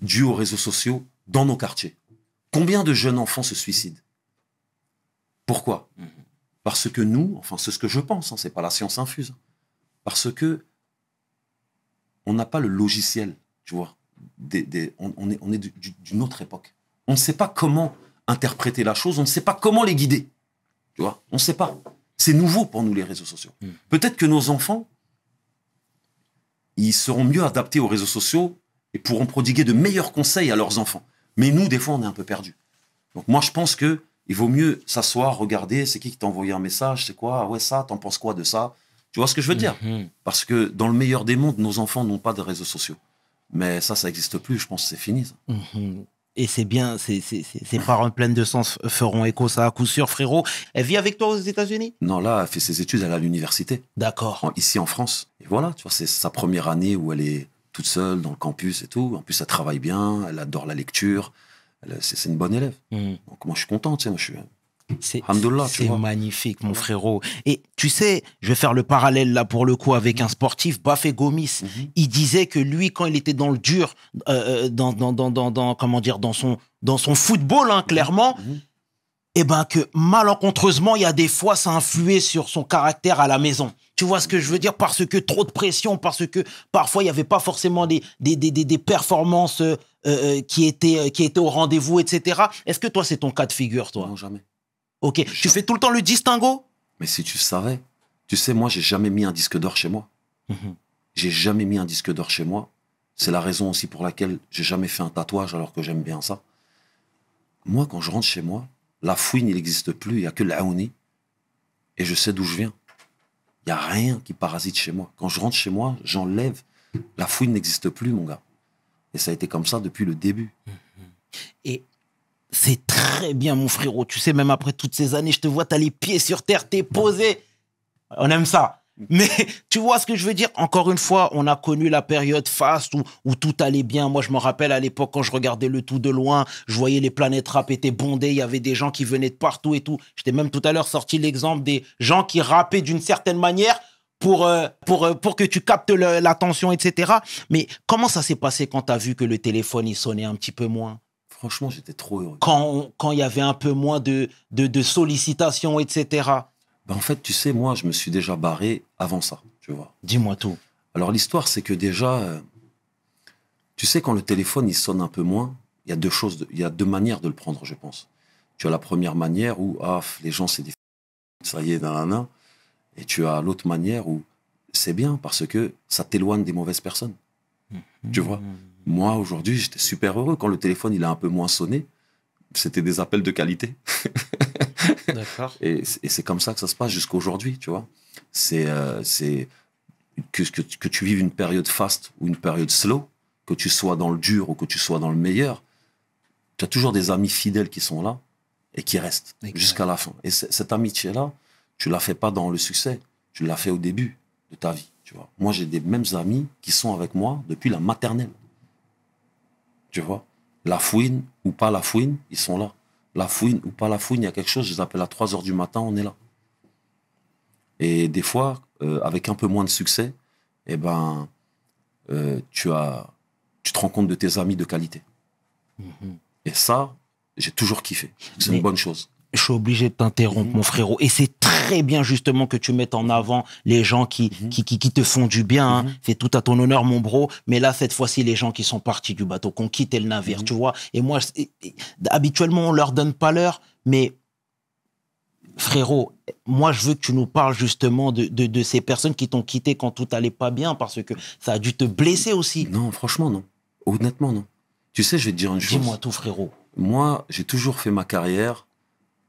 dû aux réseaux sociaux dans nos quartiers. Combien de jeunes enfants se suicident Pourquoi mmh. Parce que nous, enfin c'est ce que je pense, hein, ce n'est pas la science infuse, parce que on n'a pas le logiciel, tu vois. on, est, d'une autre époque. On ne sait pas comment interpréter la chose, on ne sait pas comment les guider. Tu vois, on ne sait pas. C'est nouveau pour nous les réseaux sociaux. Mmh. Peut-être que nos enfants, ils seront mieux adaptés aux réseaux sociaux et pourront prodiguer de meilleurs conseils à leurs enfants. Mais nous, des fois, on est un peu perdu. Donc moi, je pense que il vaut mieux s'asseoir, regarder, c'est qui qui t'a envoyé un message, c'est quoi, ouais ça, t'en penses quoi de ça Tu vois ce que je veux dire mhm. Parce que dans le meilleur des mondes, nos enfants n'ont pas de réseaux sociaux. Mais ça, ça n'existe plus, je pense que c'est fini. Mhm. Et c'est bien, ces parents pleins de sens feront écho, ça à coup sûr, frérot. Elle vit avec toi aux États-Unis Non, là, elle fait ses études, elle est à l'université. D'accord. Ici en France. Et voilà, tu vois, c'est sa première année où elle est toute seule dans le campus et tout. En plus, elle travaille bien, elle adore la lecture. C'est une bonne élève. Mm. Donc, moi, je suis content, je suis. C'est magnifique, mon frérot. Et tu sais, je vais faire le parallèle là pour le coup avec un sportif, Bafé Gomis. Mhm. Il disait que lui, quand il était dans le dur, euh, euh, dans, dans, comment dire, dans son, dans son football, hein, clairement, mhm. mhm. et eh ben que malencontreusement, il y a des fois, ça influé sur son caractère à la maison. Tu vois ce que je veux dire Parce que trop de pression, parce que parfois il n'y avait pas forcément des, des, des, des performances euh, euh, euh, qui, étaient, qui étaient au rendez-vous, etc. Est-ce que toi, c'est ton cas de figure, toi Non, jamais. Ok. Tu fais tout le temps le distinguo Mais si tu savais. Tu sais, moi, j'ai jamais mis un disque d'or chez moi. Je mhm. n'ai J'ai jamais mis un disque d'or chez moi. C'est la raison aussi pour laquelle j'ai jamais fait un tatouage alors que j'aime bien ça. Moi, quand je rentre chez moi, la fouine, il n'existe plus, il n'y a que l'aouni. Et je sais d'où je viens. Il n'y a rien qui parasite chez moi. Quand je rentre chez moi, j'enlève. La fouine n'existe plus, mon gars. Et ça a été comme ça depuis le début. Mm-hmm. Et c'est très bien, mon frérot. Tu sais, même après toutes ces années, je te vois, as les pieds sur terre, t'es posé. On aime ça. Mais tu vois ce que je veux dire Encore une fois, on a connu la période faste où, tout allait bien. Moi, je me rappelle à l'époque quand je regardais le tout de loin, je voyais les planètes rap étaient bondées, il y avait des gens qui venaient de partout et tout. J'étais même tout à l'heure sorti l'exemple des gens qui rappaient d'une certaine manière pour, euh, euh, pour, que tu captes l'attention, etc. Mais comment ça s'est passé quand tu as vu que le téléphone, il sonnait un petit peu moins Franchement, j'étais trop heureux. Quand il y avait un peu moins de, de sollicitations, etc. Ben, en fait, tu sais, moi, je me suis déjà barré avant ça, tu vois. Dis-moi tout. Alors, l'histoire, c'est que déjà, euh, tu sais, quand le téléphone, il sonne un peu moins, il y a deux choses, il y a deux manières de le prendre, je pense. Tu as la première manière où, ah, les gens, c'est des ça y est, nanana. Et tu as l'autre manière où c'est bien parce que ça t'éloigne des mauvaises personnes. Mhm. Tu vois Moi, aujourd'hui, j'étais super heureux quand le téléphone, il a un peu moins sonné c'était des appels de qualité. Et, c'est comme ça que ça se passe jusqu'à aujourd'hui, tu vois. C'est euh, que, que, que, tu vives une période fast ou une période slow, que tu sois dans le dur ou que tu sois dans le meilleur, tu as toujours des amis fidèles qui sont là et qui restent jusqu'à la fin. Et cette amitié-là, tu la fais pas dans le succès, tu la fais au début de ta vie, tu vois. Moi, j'ai des mêmes amis qui sont avec moi depuis la maternelle. Tu vois la fouine ou pas la fouine, ils sont là. La fouine ou pas la fouine, il y a quelque chose, je les appelle à 3 heures du matin, on est là. Et des fois, euh, avec un peu moins de succès, eh ben, euh, tu, as, tu te rends compte de tes amis de qualité. Mhm. Et ça, j'ai toujours kiffé. C'est une bonne chose je suis obligé de t'interrompre, mhm. mon frérot. Et c'est très bien, justement, que tu mettes en avant les gens qui, mhm. qui, qui, te font du bien. Hein. Mhm. C'est tout à ton honneur, mon bro. Mais là, cette fois-ci, les gens qui sont partis du bateau, qu'on quitté le navire, tu vois. Et moi, habituellement, on leur donne pas l'heure, mais frérot, moi je veux que tu nous parles justement de, de, ces personnes qui t'ont quitté quand tout allait pas bien parce que ça a dû te blesser aussi. Non, franchement, non. Honnêtement, non. Tu sais, je vais te dire une chose. Dis-moi tout, frérot. Moi, j'ai toujours fait ma carrière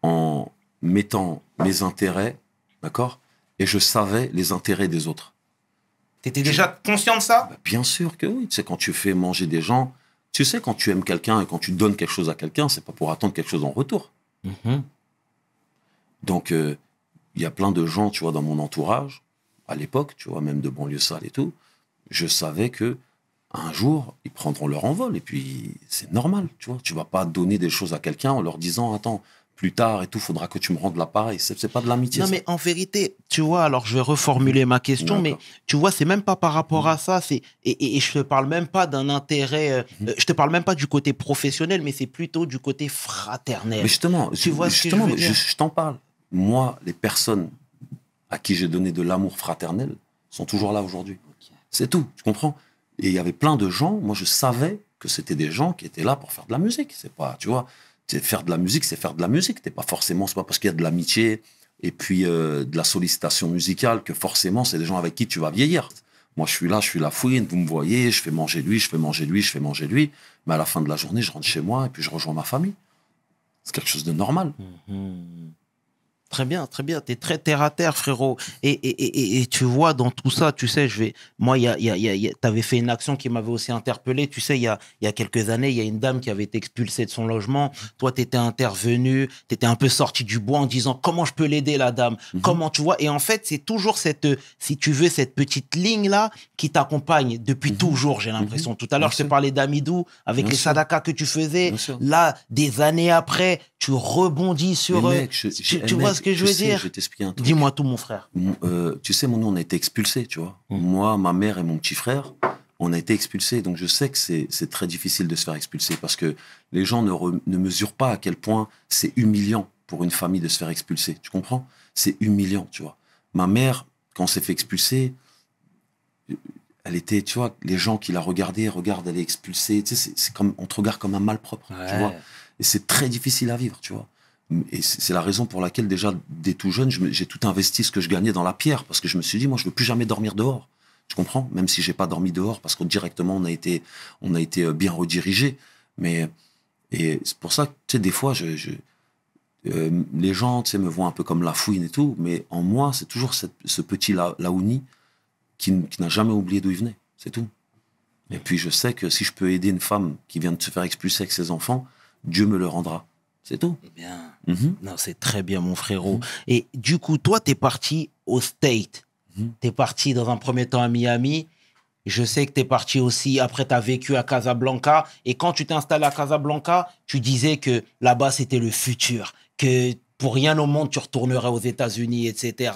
en mettant mes intérêts, d'accord Et je savais les intérêts des autres. T'étais déjà conscient de ça bah, Bien sûr que oui. Tu sais, quand tu fais manger des gens, tu sais, quand tu aimes quelqu'un et quand tu donnes quelque chose à quelqu'un, c'est pas pour attendre quelque chose en retour. Mm-hmm. Donc, euh, il y a plein de gens, tu vois, dans mon entourage, à l'époque, tu vois, même de banlieue sale et tout, je savais que un jour, ils prendront leur envol. Et puis, c'est normal, tu vois. Tu vas pas donner des choses à quelqu'un en leur disant, attends, plus tard et tout, faudra que tu me rendes la l'appareil. n'est pas de l'amitié. Non, mais en vérité, tu vois, alors je vais reformuler ma question, mais tu vois, c'est même pas par rapport mm. à ça. C'est, et, et, je te parle même pas d'un intérêt, euh, mm. euh, je te parle même pas du côté professionnel, mais c'est plutôt du côté fraternel. Mais justement, tu je, vois ce que je, t'en parle. Moi, les personnes à qui j'ai donné de l'amour fraternel sont toujours là aujourd'hui. C'est tout, tu comprends? Et il y avait plein de gens, moi je savais que c'était des gens qui étaient là pour faire de la musique. C'est pas, tu vois. Faire de la musique, c'est faire de la musique. T'es pas forcément, c'est pas parce qu'il y a de l'amitié et puis euh, de la sollicitation musicale que forcément, c'est des gens avec qui tu vas vieillir. Moi, je suis là, je suis la fouine, vous me voyez, je fais manger lui, je fais manger lui, je fais manger lui. Mais à la fin de la journée, je rentre chez moi et puis je rejoins ma famille. C'est quelque chose de normal. Mhm. Très bien, très bien. T'es très terre à terre, frérot. Et, et, et, et, tu vois, dans tout ça, tu sais, je vais. Moi, y a, y a, y a, t'avais fait une action qui m'avait aussi interpellé. Tu sais, il y a, y a quelques années, il y a une dame qui avait été expulsée de son logement. Toi, t'étais intervenu, t'étais un peu sorti du bois en disant comment je peux l'aider, la dame. Mhm. Comment tu vois Et en fait, c'est toujours cette, si tu veux, cette petite ligne là qui t'accompagne depuis mhm. toujours. J'ai l'impression. Mhm. Tout à l'heure, je te parlais d'Amidou avec les sadakas que tu faisais. Là, des années après, tu rebondis sur. eux ce que je veux dire. un truc. Dis-moi tout, mon frère. Euh, tu sais, mon nous, on a été expulsés, tu vois. Hmm. Moi, ma mère et mon petit frère, on a été expulsés. Donc, je sais que c'est très difficile de se faire expulser parce que les gens ne, ne mesurent pas à quel point c'est humiliant pour une famille de se faire expulser. Tu comprends C'est humiliant, tu vois. Ma mère, quand on s'est fait expulser, elle était, tu vois, les gens qui la regardaient, regardent, elle est expulsée. Tu sais, c'est comme, on te regarde comme un malpropre, propre, tu vois. Et c'est très difficile à vivre, tu vois. Et c'est la raison pour laquelle déjà, dès tout jeune, j'ai tout investi ce que je gagnais dans la pierre, parce que je me suis dit, moi, je veux plus jamais dormir dehors. Tu comprends Même si j'ai pas dormi dehors, parce que directement, on a été, on a été euh, bien redirigé. Mais et c'est pour ça que, tu sais, des fois, euh, les gens, tu me voient un peu comme la fouine et tout, mais en moi, c'est toujours ce petit laouni qui n'a jamais oublié d'où il venait. C'est tout. Et puis, je sais que si je peux aider une femme qui vient de se faire expulser avec ses enfants, Dieu me le rendra. C'est tout. Eh bien. Mhm. Non, c'est très bien, mon frérot. Mhm. Et du coup, toi, tu es parti au State. Mhm. Tu es parti dans un premier temps à Miami. Je sais que tu es parti aussi, après tu as vécu à Casablanca. Et quand tu t'es installé à Casablanca, tu disais que là-bas, c'était le futur. Que pour rien au monde, tu retournerais aux États-Unis, etc.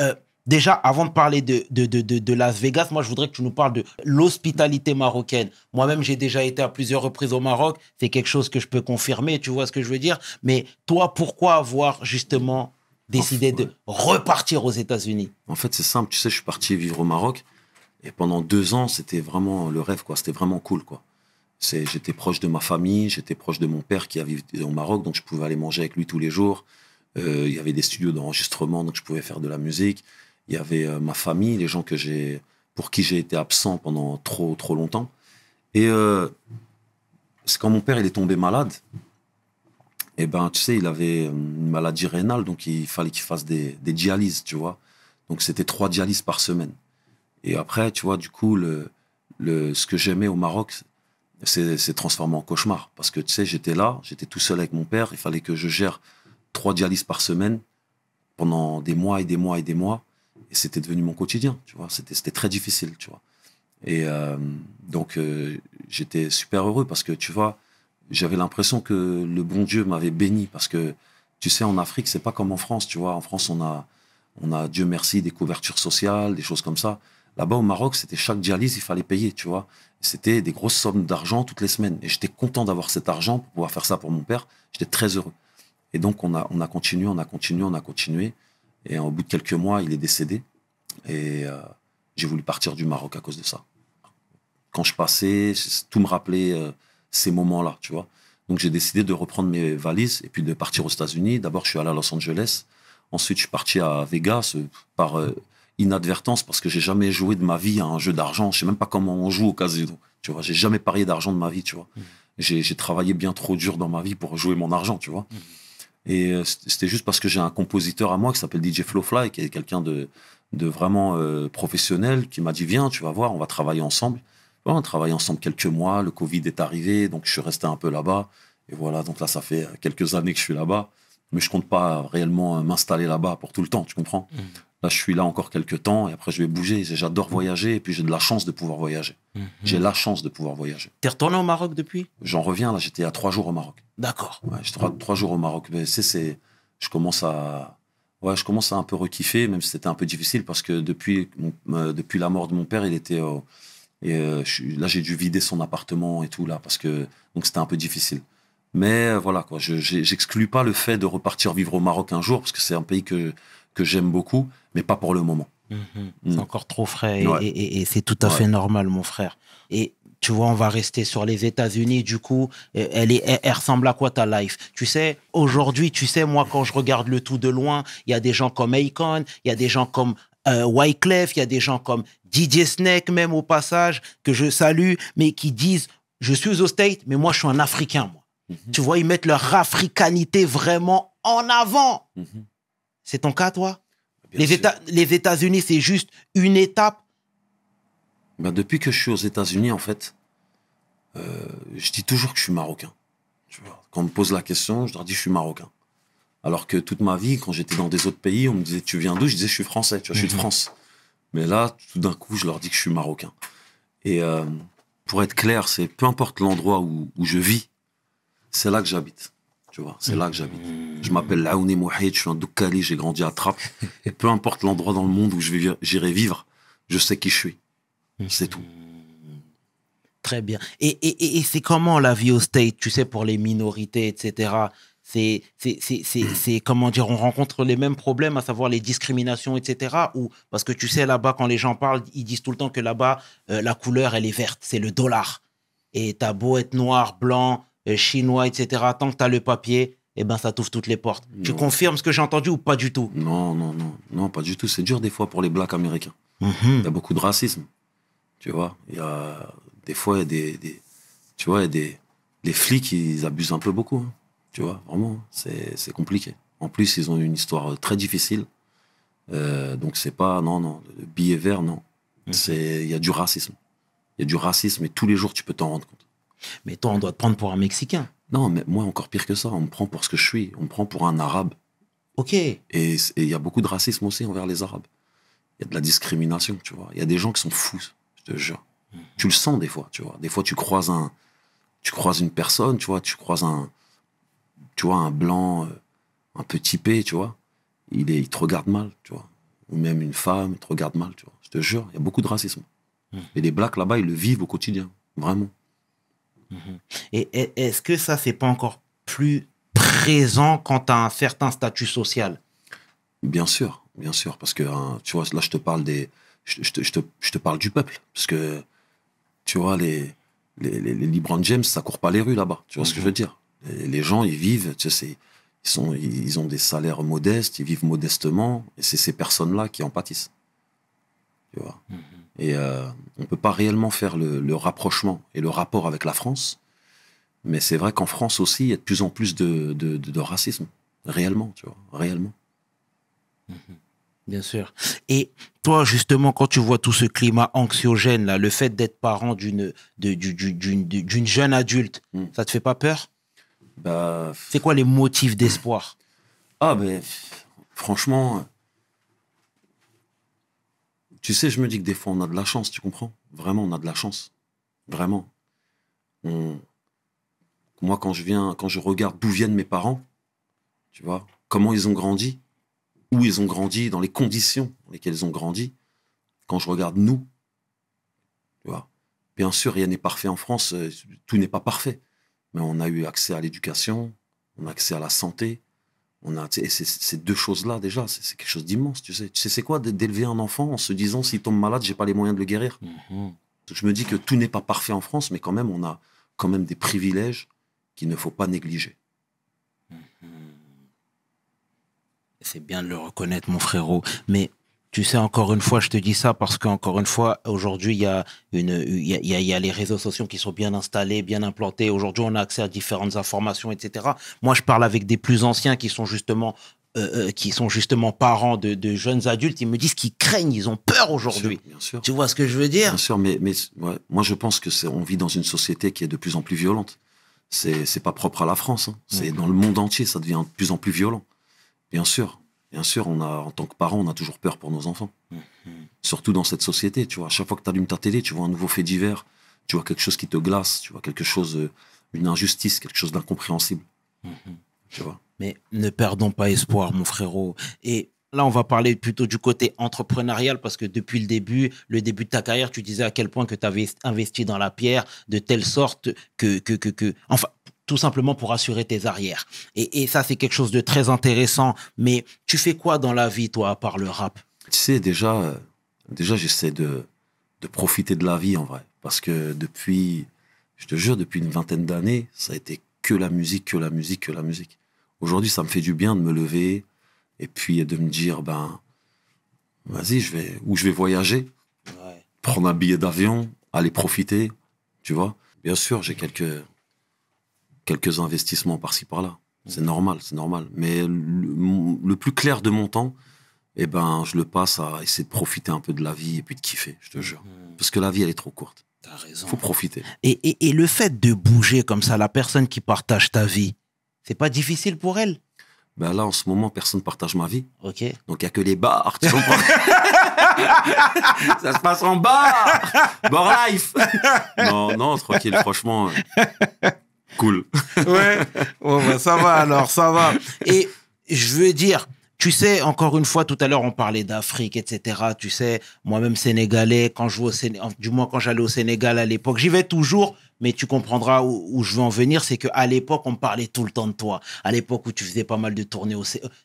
Euh, Déjà, avant de parler de, de, de, de, Las Vegas, moi, je voudrais que tu nous parles de l'hospitalité marocaine. Moi-même, j'ai déjà été à plusieurs reprises au Maroc. C'est quelque chose que je peux confirmer, tu vois ce que je veux dire. Mais toi, pourquoi avoir justement décidé de repartir aux États-Unis En fait, c'est simple. Tu sais, je suis parti vivre au Maroc. Et pendant deux ans, c'était vraiment le rêve, quoi. C'était vraiment cool, quoi. J'étais proche de ma famille, j'étais proche de mon père qui a au Maroc, donc je pouvais aller manger avec lui tous les jours. Euh, il y avait des studios d'enregistrement, donc je pouvais faire de la musique il y avait euh, ma famille, les gens que j'ai, pour qui j'ai été absent pendant trop, trop longtemps. Et euh, c'est quand mon père il est tombé malade, et eh ben tu sais, il avait euh, une maladie rénale, donc il fallait qu'il fasse des, des, dialyses, tu vois. Donc c'était trois dialyses par semaine. Et après, tu vois, du coup, le, le, ce que j'aimais au Maroc, c'est transformé en cauchemar. Parce que tu sais, j'étais là, j'étais tout seul avec mon père, il fallait que je gère trois dialyses par semaine pendant des mois et des mois et des mois. Et c'était devenu mon quotidien, tu vois. C'était très difficile, tu vois. Et euh, donc, euh, j'étais super heureux parce que, tu vois, j'avais l'impression que le bon Dieu m'avait béni parce que, tu sais, en Afrique, c'est pas comme en France, tu vois. En France, on a, on a, Dieu merci, des couvertures sociales, des choses comme ça. Là-bas, au Maroc, c'était chaque dialyse, il fallait payer, tu vois. C'était des grosses sommes d'argent toutes les semaines. Et j'étais content d'avoir cet argent pour pouvoir faire ça pour mon père. J'étais très heureux. Et donc, on a, on a continué, on a continué, on a continué. Et au bout de quelques mois, il est décédé. Et euh, j'ai voulu partir du Maroc à cause de ça. Quand je passais, tout me rappelait euh, ces moments-là, tu vois. Donc j'ai décidé de reprendre mes valises et puis de partir aux États-Unis. D'abord, je suis allé à Los Angeles. Ensuite, je suis parti à Vegas euh, par inadvertance parce que j'ai jamais joué de ma vie à un jeu d'argent. Je sais même pas comment on joue au casino. Tu vois, j'ai jamais parié d'argent de ma vie, tu vois. Mmh. J'ai travaillé bien trop dur dans ma vie pour jouer mon argent, tu vois. Mmh. Et euh, c'était juste parce que j'ai un compositeur à moi qui s'appelle DJ Flowfly, qui est quelqu'un de, de vraiment euh, professionnel, qui m'a dit Viens, tu vas voir, on va travailler ensemble. on on travaille ensemble quelques mois, le Covid est arrivé, donc je suis resté un peu là-bas. Et voilà, donc là, ça fait euh, quelques années que je suis là-bas. Mais je compte pas réellement m'installer là-bas pour tout le temps, tu comprends mmh. Là, je suis là encore quelques temps et après, je vais bouger. J'adore voyager et puis j'ai de la chance de pouvoir voyager. Mhm. J'ai la chance de pouvoir voyager. T'es retourné au Maroc depuis J'en reviens, là, j'étais à trois jours au Maroc. D'accord. trois, jours au Maroc. Mais c'est, je commence à. Ouais, je commence à un peu rekiffer, même si c'était un peu difficile parce que depuis, euh, depuis la mort de mon père, il était. et euh, là, j'ai dû vider son appartement et tout, là, parce que. Donc, c'était un peu difficile. Mais euh, voilà, quoi. Je, j'exclus pas le fait de repartir vivre au Maroc un jour parce que c'est un pays que, que j'aime beaucoup mais pas pour le moment. Mhm. Mm. C'est encore trop frais et, c'est tout à fait normal, mon frère. Et tu vois, on va rester sur les États-Unis, du coup, euh, elle, est, elle, ressemble à quoi ta life Tu sais, aujourd'hui, tu sais, moi, quand je regarde le tout de loin, il y a des gens comme Akon, il y a des gens comme euh, Wyclef, il y a des gens comme DJ Snake, même au passage, que je salue, mais qui disent, je suis au State, mais moi, je suis un Africain, moi. Mhm. Tu vois, ils mettent leur africanité vraiment en avant. Mhm. C'est ton cas, toi les, États, les unis c'est juste une étape. Ben depuis que je suis aux États-Unis, en fait, euh, je dis toujours que je suis marocain. quand on me pose la question, je leur dis que je suis marocain. Alors que toute ma vie, quand j'étais dans des autres pays, on me disait tu viens d'où Je disais je suis français, tu vois, je suis de mhm. France. Mais là, tout d'un coup, je leur dis que je suis marocain. Et euh, pour être clair, c'est peu importe l'endroit où je vis, c'est là que j'habite. Tu vois, c'est là que j'habite. Je m'appelle Laouni Mouhid, je suis un Doukali, j'ai grandi à Trappes. Et peu importe l'endroit dans le monde où j'irai vivre, je sais qui je suis. C'est tout. Très bien. Et, et, et c'est comment la vie au state, tu sais, pour les minorités, etc. C'est, c'est, comment dire, on rencontre les mêmes problèmes, à savoir les discriminations, etc. Ou, parce que tu sais, là-bas, quand les gens parlent, ils disent tout le temps que là-bas, euh, la couleur, elle est verte, c'est le dollar. Et t'as beau être noir, blanc, chinois, etc. Tant que tu as le papier, et eh ben, ça t'ouvre toutes les portes. Tu confirmes ce que j'ai entendu ou pas du tout Non, non, non, non, pas du tout. C'est dur des fois pour les blacks américains. Mhm. Il y a beaucoup de racisme. Tu vois, il y a des fois, des, tu vois, des, les flics, ils abusent un peu beaucoup. Hein. Tu vois, vraiment, hein. c'est compliqué. En plus, ils ont une histoire euh, très difficile. Euh, donc, c'est pas, non, non, le billet vert, non. Mhm. c'est Il y a du racisme. Il y a du racisme et tous les jours, tu peux t'en rendre compte. Mais toi, on doit te prendre pour un Mexicain. Non, mais moi, encore pire que ça, on me prend pour ce que je suis, on me prend pour un Arabe. Ok. Et il y a beaucoup de racisme aussi envers les Arabes. Il y a de la discrimination, tu vois. Il y a des gens qui sont fous, je te jure. Mhm. Tu le sens des fois, tu vois. Des fois, tu croises un, tu croises une personne, tu vois, tu croises un, tu vois, un blanc, euh, un peu typé, tu vois. Il, il te regarde mal, tu vois. Ou même une femme, il te regarde mal, tu vois. Je te jure, il y a beaucoup de racisme. Mhm. Et les blacks là-bas, ils le vivent au quotidien, vraiment. Mhm. Et est-ce que ça, c'est pas encore plus présent quand tu as un certain statut social Bien sûr, bien sûr. Parce que, hein, tu vois, là, je te parle des. Je, je, te, je, te, parle du peuple. Parce que, tu vois, les, les, les, LeBron James, ça court pas les rues là-bas. Tu vois ce que je mhm. veux dire Les gens, ils vivent, tu sais, ils, sont, ils ont des salaires modestes, ils vivent modestement. Et c'est ces personnes-là qui en pâtissent. Tu vois mhm. Et euh, on ne peut pas réellement faire le, rapprochement et le rapport avec la France. Mais c'est vrai qu'en France aussi, il y a de plus en plus de, racisme. Réellement, tu vois. Réellement. Mhm. Bien sûr. Et toi, justement, quand tu vois tout ce climat anxiogène, là, le fait d'être parent d'une d'une jeune adulte, mm. ça te fait pas peur bah, C'est quoi les motifs d'espoir Ah, ben, franchement, tu sais, je me dis que des fois, on a de la chance, tu comprends Vraiment, on a de la chance. Vraiment. Moi, quand je viens, quand je regarde d'où viennent mes parents, tu vois, comment ils ont grandi, où ils ont grandi, dans les conditions dans lesquelles ils ont grandi, quand je regarde nous, tu vois. Bien sûr, rien n'est parfait en France, euh, tout n'est pas parfait, mais on a eu accès à l'éducation, on a accès à la santé, on a, ces deux choses-là, déjà, c'est quelque chose d'immense, tu sais. c'est quoi d'élever un enfant en se disant, s'il tombe malade, j'ai pas les moyens de le guérir mm-hmm. Je me dis que tout n'est pas parfait en France, mais quand même, on a quand même des privilèges qu'il ne faut pas négliger. Mm-hmm. C'est bien de le reconnaître, mon frérot. Mais tu sais, encore une fois, je te dis ça parce qu'encore une fois, aujourd'hui, il y, a y a, les réseaux sociaux qui sont bien installés, bien implantés. Aujourd'hui, on a accès à différentes informations, etc. Moi, je parle avec des plus anciens qui sont justement euh, euh, qui sont justement parents de, jeunes adultes, ils me disent qu'ils craignent, ils ont peur aujourd'hui. Tu vois ce que je veux dire Bien sûr, mais, mais moi je pense que on vit dans une société qui est de plus en plus violente. C'est pas propre à la France, hein. c'est dans le monde entier, ça devient de plus en plus violent. Bien sûr, Bien sûr, on a, en tant que parents, on a toujours peur pour nos enfants. Mm-hmm. Surtout dans cette société, tu vois. À chaque fois que tu allumes ta télé, tu vois un nouveau fait divers, tu vois quelque chose qui te glace, tu vois quelque chose, euh, une injustice, quelque chose d'incompréhensible. Mm-hmm. Tu vois. Mais ne perdons pas espoir, mon frérot. Et là, on va parler plutôt du côté entrepreneurial parce que depuis le début, le début de ta carrière, tu disais à quel point que tu avais investi dans la pierre de telle sorte que, que, que, que enfin, tout simplement pour assurer tes arrières. Et, et ça, c'est quelque chose de très intéressant. Mais tu fais quoi dans la vie, toi, à part le rap Tu sais, déjà, euh, déjà j'essaie de, de profiter de la vie, en vrai. Parce que depuis, je te jure, depuis une vingtaine d'années, ça a été que la musique, que la musique, que la musique. Aujourd'hui, ça me fait du bien de me lever et puis de me dire, ben, vas-y, je vais, où je vais voyager, prendre un billet d'avion, aller profiter, tu vois. Bien sûr, j'ai quelques quelques investissements par-ci par-là. Mmh. C'est normal, c'est normal. Mais le, plus clair de mon temps, eh ben, je le passe à essayer de profiter un peu de la vie et puis de kiffer, je te jure. Mmh. Parce que la vie, elle est trop courte. T'as raison. Faut profiter. Et, et, le fait de bouger comme ça, la personne qui partage ta vie, c'est pas difficile pour elle ben là, en ce moment, personne ne partage ma vie. OK. Donc, il n'y a que les bars. Ça se passe en bar Bar life Non, non, tranquille, franchement. Euh, Cool. ouais. Bon, bah, ça va alors, ça va. Et je veux dire, tu sais, encore une fois, tout à l'heure, on parlait d'Afrique, etc. Tu sais, moi-même sénégalais, quand je vais au du moins quand j'allais au Sénégal à l'époque, j'y vais toujours, mais tu comprendras où, je veux en venir, c'est qu'à l'époque, on parlait tout le temps de toi. À l'époque où tu faisais pas mal de tournées,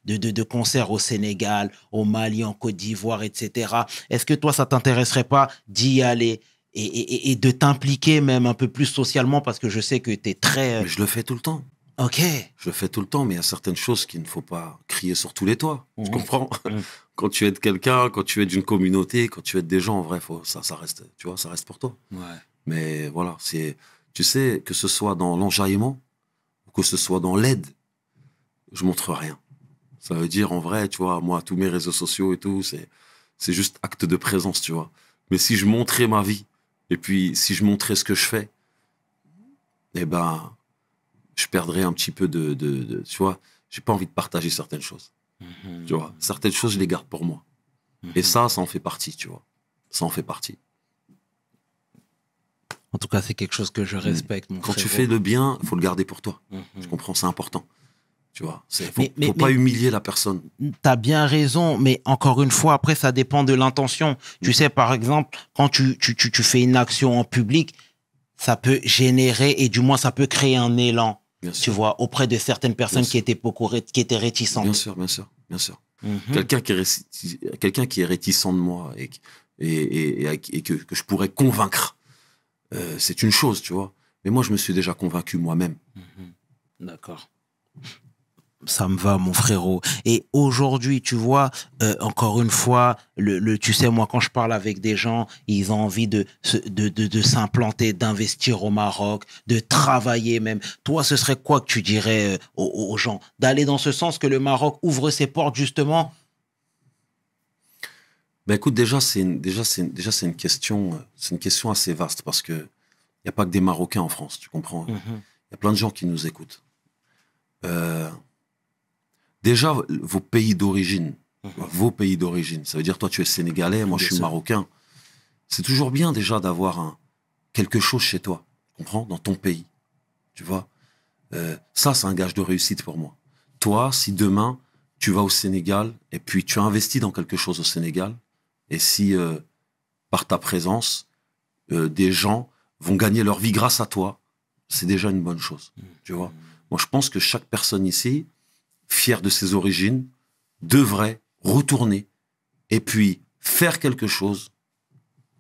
de, de, de concerts au Sénégal, au Mali, en Côte d'Ivoire, etc. Est-ce que toi, ça t'intéresserait pas d'y aller et, de t'impliquer même un peu plus socialement parce que je sais que tu es très. je le fais tout le temps. Ok. Je le fais tout le temps, mais il y a certaines choses qu'il ne faut pas crier sur tous les toits. je Tu mmh. comprends mmh. Quand tu aides quelqu'un, quand tu aides une communauté, quand tu aides des gens, en vrai, faut, ça, ça reste, tu vois, ça reste pour toi. Ouais. Mais voilà, c'est, tu sais, que ce soit dans l'enjaillement ou que ce soit dans l'aide, je montre rien. Ça veut dire, en vrai, tu vois, moi, tous mes réseaux sociaux et tout, c'est, c'est juste acte de présence, tu vois. Mais si je montrais ma vie, et puis, si je montrais ce que je fais, eh ben, je perdrais un petit peu de, tu vois, j'ai pas envie de partager certaines choses. Mhm. Tu vois, certaines choses, je les garde pour moi. Mhm. Et ça, ça en fait partie, tu vois. Ça en fait partie. En tout cas, c'est quelque chose que je mm. respecte. Quand tu fais le bien, il faut le garder pour toi. Mhm. Je comprends, c'est important. Tu vois, c'est faut, pas humilier la personne. Tu bien raison, mais encore une fois, après, ça dépend de l'intention. Tu mm. sais, par exemple, quand tu, fais une action en public, ça peut générer et du moins ça peut créer un élan, tu vois, auprès de certaines personnes qui étaient, qui étaient réticentes. Bien sûr, bien sûr, bien sûr. Mhm. Quelqu'un qui, est quelqu'un qui est réticent de moi et, et, que, je pourrais convaincre, euh, c'est une chose, tu vois. Mais moi, je me suis déjà convaincu moi-même. Mhm. D'accord ça me va, mon frérot. Et aujourd'hui, tu vois, euh, encore une fois, le, tu sais, moi, quand je parle avec des gens, ils ont envie de, de, s'implanter, d'investir au Maroc, de travailler même. Toi, ce serait quoi que tu dirais euh, aux, gens D'aller dans ce sens que le Maroc ouvre ses portes, justement ben écoute, déjà, c'est une, déjà, une question, euh, une question assez vaste parce que il n'y a pas que des Marocains en France, tu comprends? Il hein. mm-hmm. y a plein de gens qui nous écoutent. Euh, déjà vos pays d'origine. Mhm. Vos pays d'origine. Ça veut dire, toi, tu es sénégalais, moi, je suis marocain. C'est toujours bien déjà d'avoir quelque chose chez toi, comprends, dans ton pays. Tu vois euh, Ça, c'est un gage de réussite pour moi. Toi, si demain, tu vas au Sénégal et puis tu investis dans quelque chose au Sénégal, et si euh, par ta présence, euh, des gens vont gagner leur vie grâce à toi, c'est déjà une bonne chose. Mhm. Tu vois Moi, je pense que chaque personne ici, fier de ses origines, devrait retourner et puis faire quelque chose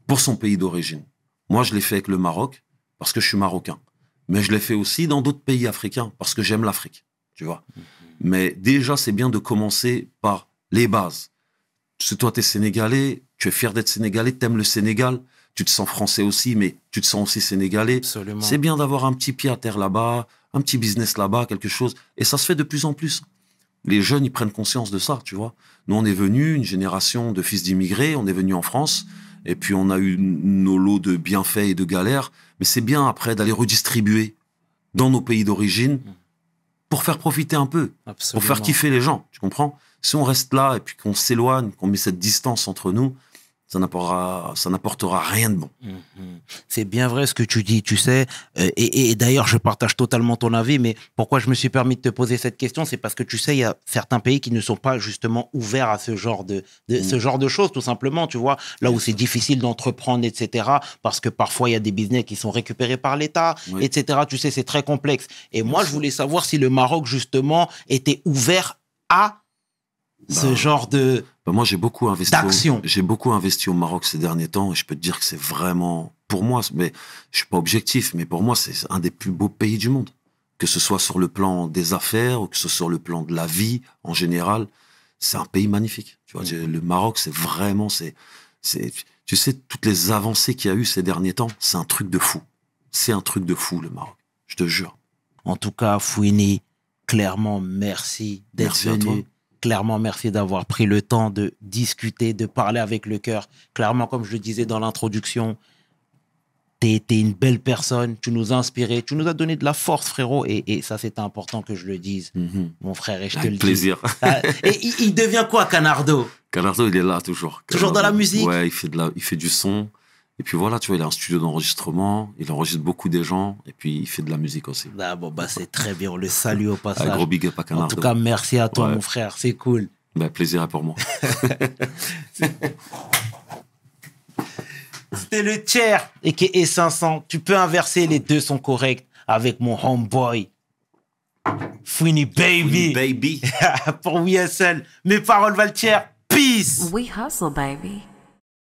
pour son pays d'origine. Moi, je l'ai fait avec le Maroc parce que je suis marocain, mais je l'ai fait aussi dans d'autres pays africains parce que j'aime l'Afrique, tu vois. Mais déjà, c'est bien de commencer par les bases. Si toi, tu es sénégalais, tu es fier d'être sénégalais, tu aimes le Sénégal, tu te sens français aussi, mais tu te sens aussi sénégalais. C'est bien d'avoir un petit pied à terre là-bas, un petit business là-bas, quelque chose. Et ça se fait de plus en plus les jeunes, ils prennent conscience de ça, tu vois. Nous, on est venus, une génération de fils d'immigrés, on est venus en France, et puis on a eu nos lots de bienfaits et de galères, mais c'est bien après d'aller redistribuer dans nos pays d'origine mm. pour faire profiter un peu, pour faire kiffer les gens, tu comprends Si on reste là et puis qu'on s'éloigne, qu'on met cette distance entre nous, ça n'apportera, ça n'apportera rien de bon. Mhm. C'est bien vrai ce que tu dis, tu sais. Euh, et, d'ailleurs, je partage totalement ton avis, mais pourquoi je me suis permis de te poser cette question, c'est parce que tu sais, il y a certains pays qui ne sont pas justement ouverts à ce genre de, mm. ce genre de choses, tout simplement. Tu vois, là où c'est difficile d'entreprendre, etc. Parce que parfois il y a des business qui sont récupérés par l'État, etc. Tu sais, c'est très complexe. Et moi, je voulais savoir si le Maroc justement était ouvert à ce bah, genre de bah, moi j'ai beaucoup investi J'ai beaucoup investi au Maroc ces derniers temps et je peux te dire que c'est vraiment pour moi mais je suis pas objectif mais pour moi c'est un des plus beaux pays du monde que ce soit sur le plan des affaires ou que ce soit sur le plan de la vie en général c'est un pays magnifique tu vois mm. le Maroc c'est vraiment c'est c'est tu sais toutes les avancées qu'il y a eu ces derniers temps c'est un truc de fou c'est un truc de fou le Maroc je te jure en tout cas Fouini clairement merci d'être venu Clairement, merci d'avoir pris le temps de discuter, de parler avec le cœur. Clairement, comme je le disais dans l'introduction, tu es une belle personne, tu nous as inspiré, tu nous as donné de la force, frérot. Et, ça, c'est important que je le dise, mhm. mon frère, et je te le plaisir. dis. plaisir. Ah, et il, devient quoi, Canardo Canardo, il est là toujours. toujours dans la musique Ouais, il de la, il fait du son. Et puis voilà, tu vois, il a un studio d'enregistrement, il enregistre beaucoup des gens, et puis il fait de la musique aussi. Ah bon, bah c'est très bien, on le salue au passage. Un gros big up à Canardo. En tout cas, merci à toi, mon frère, c'est cool. Bah, plaisir à pour moi. C'était le tiers, et qui est 500. Tu peux inverser, les deux sont corrects avec mon homeboy. funny Baby. baby. pour WSL. Mes paroles valent tiers. Peace. We hustle, baby.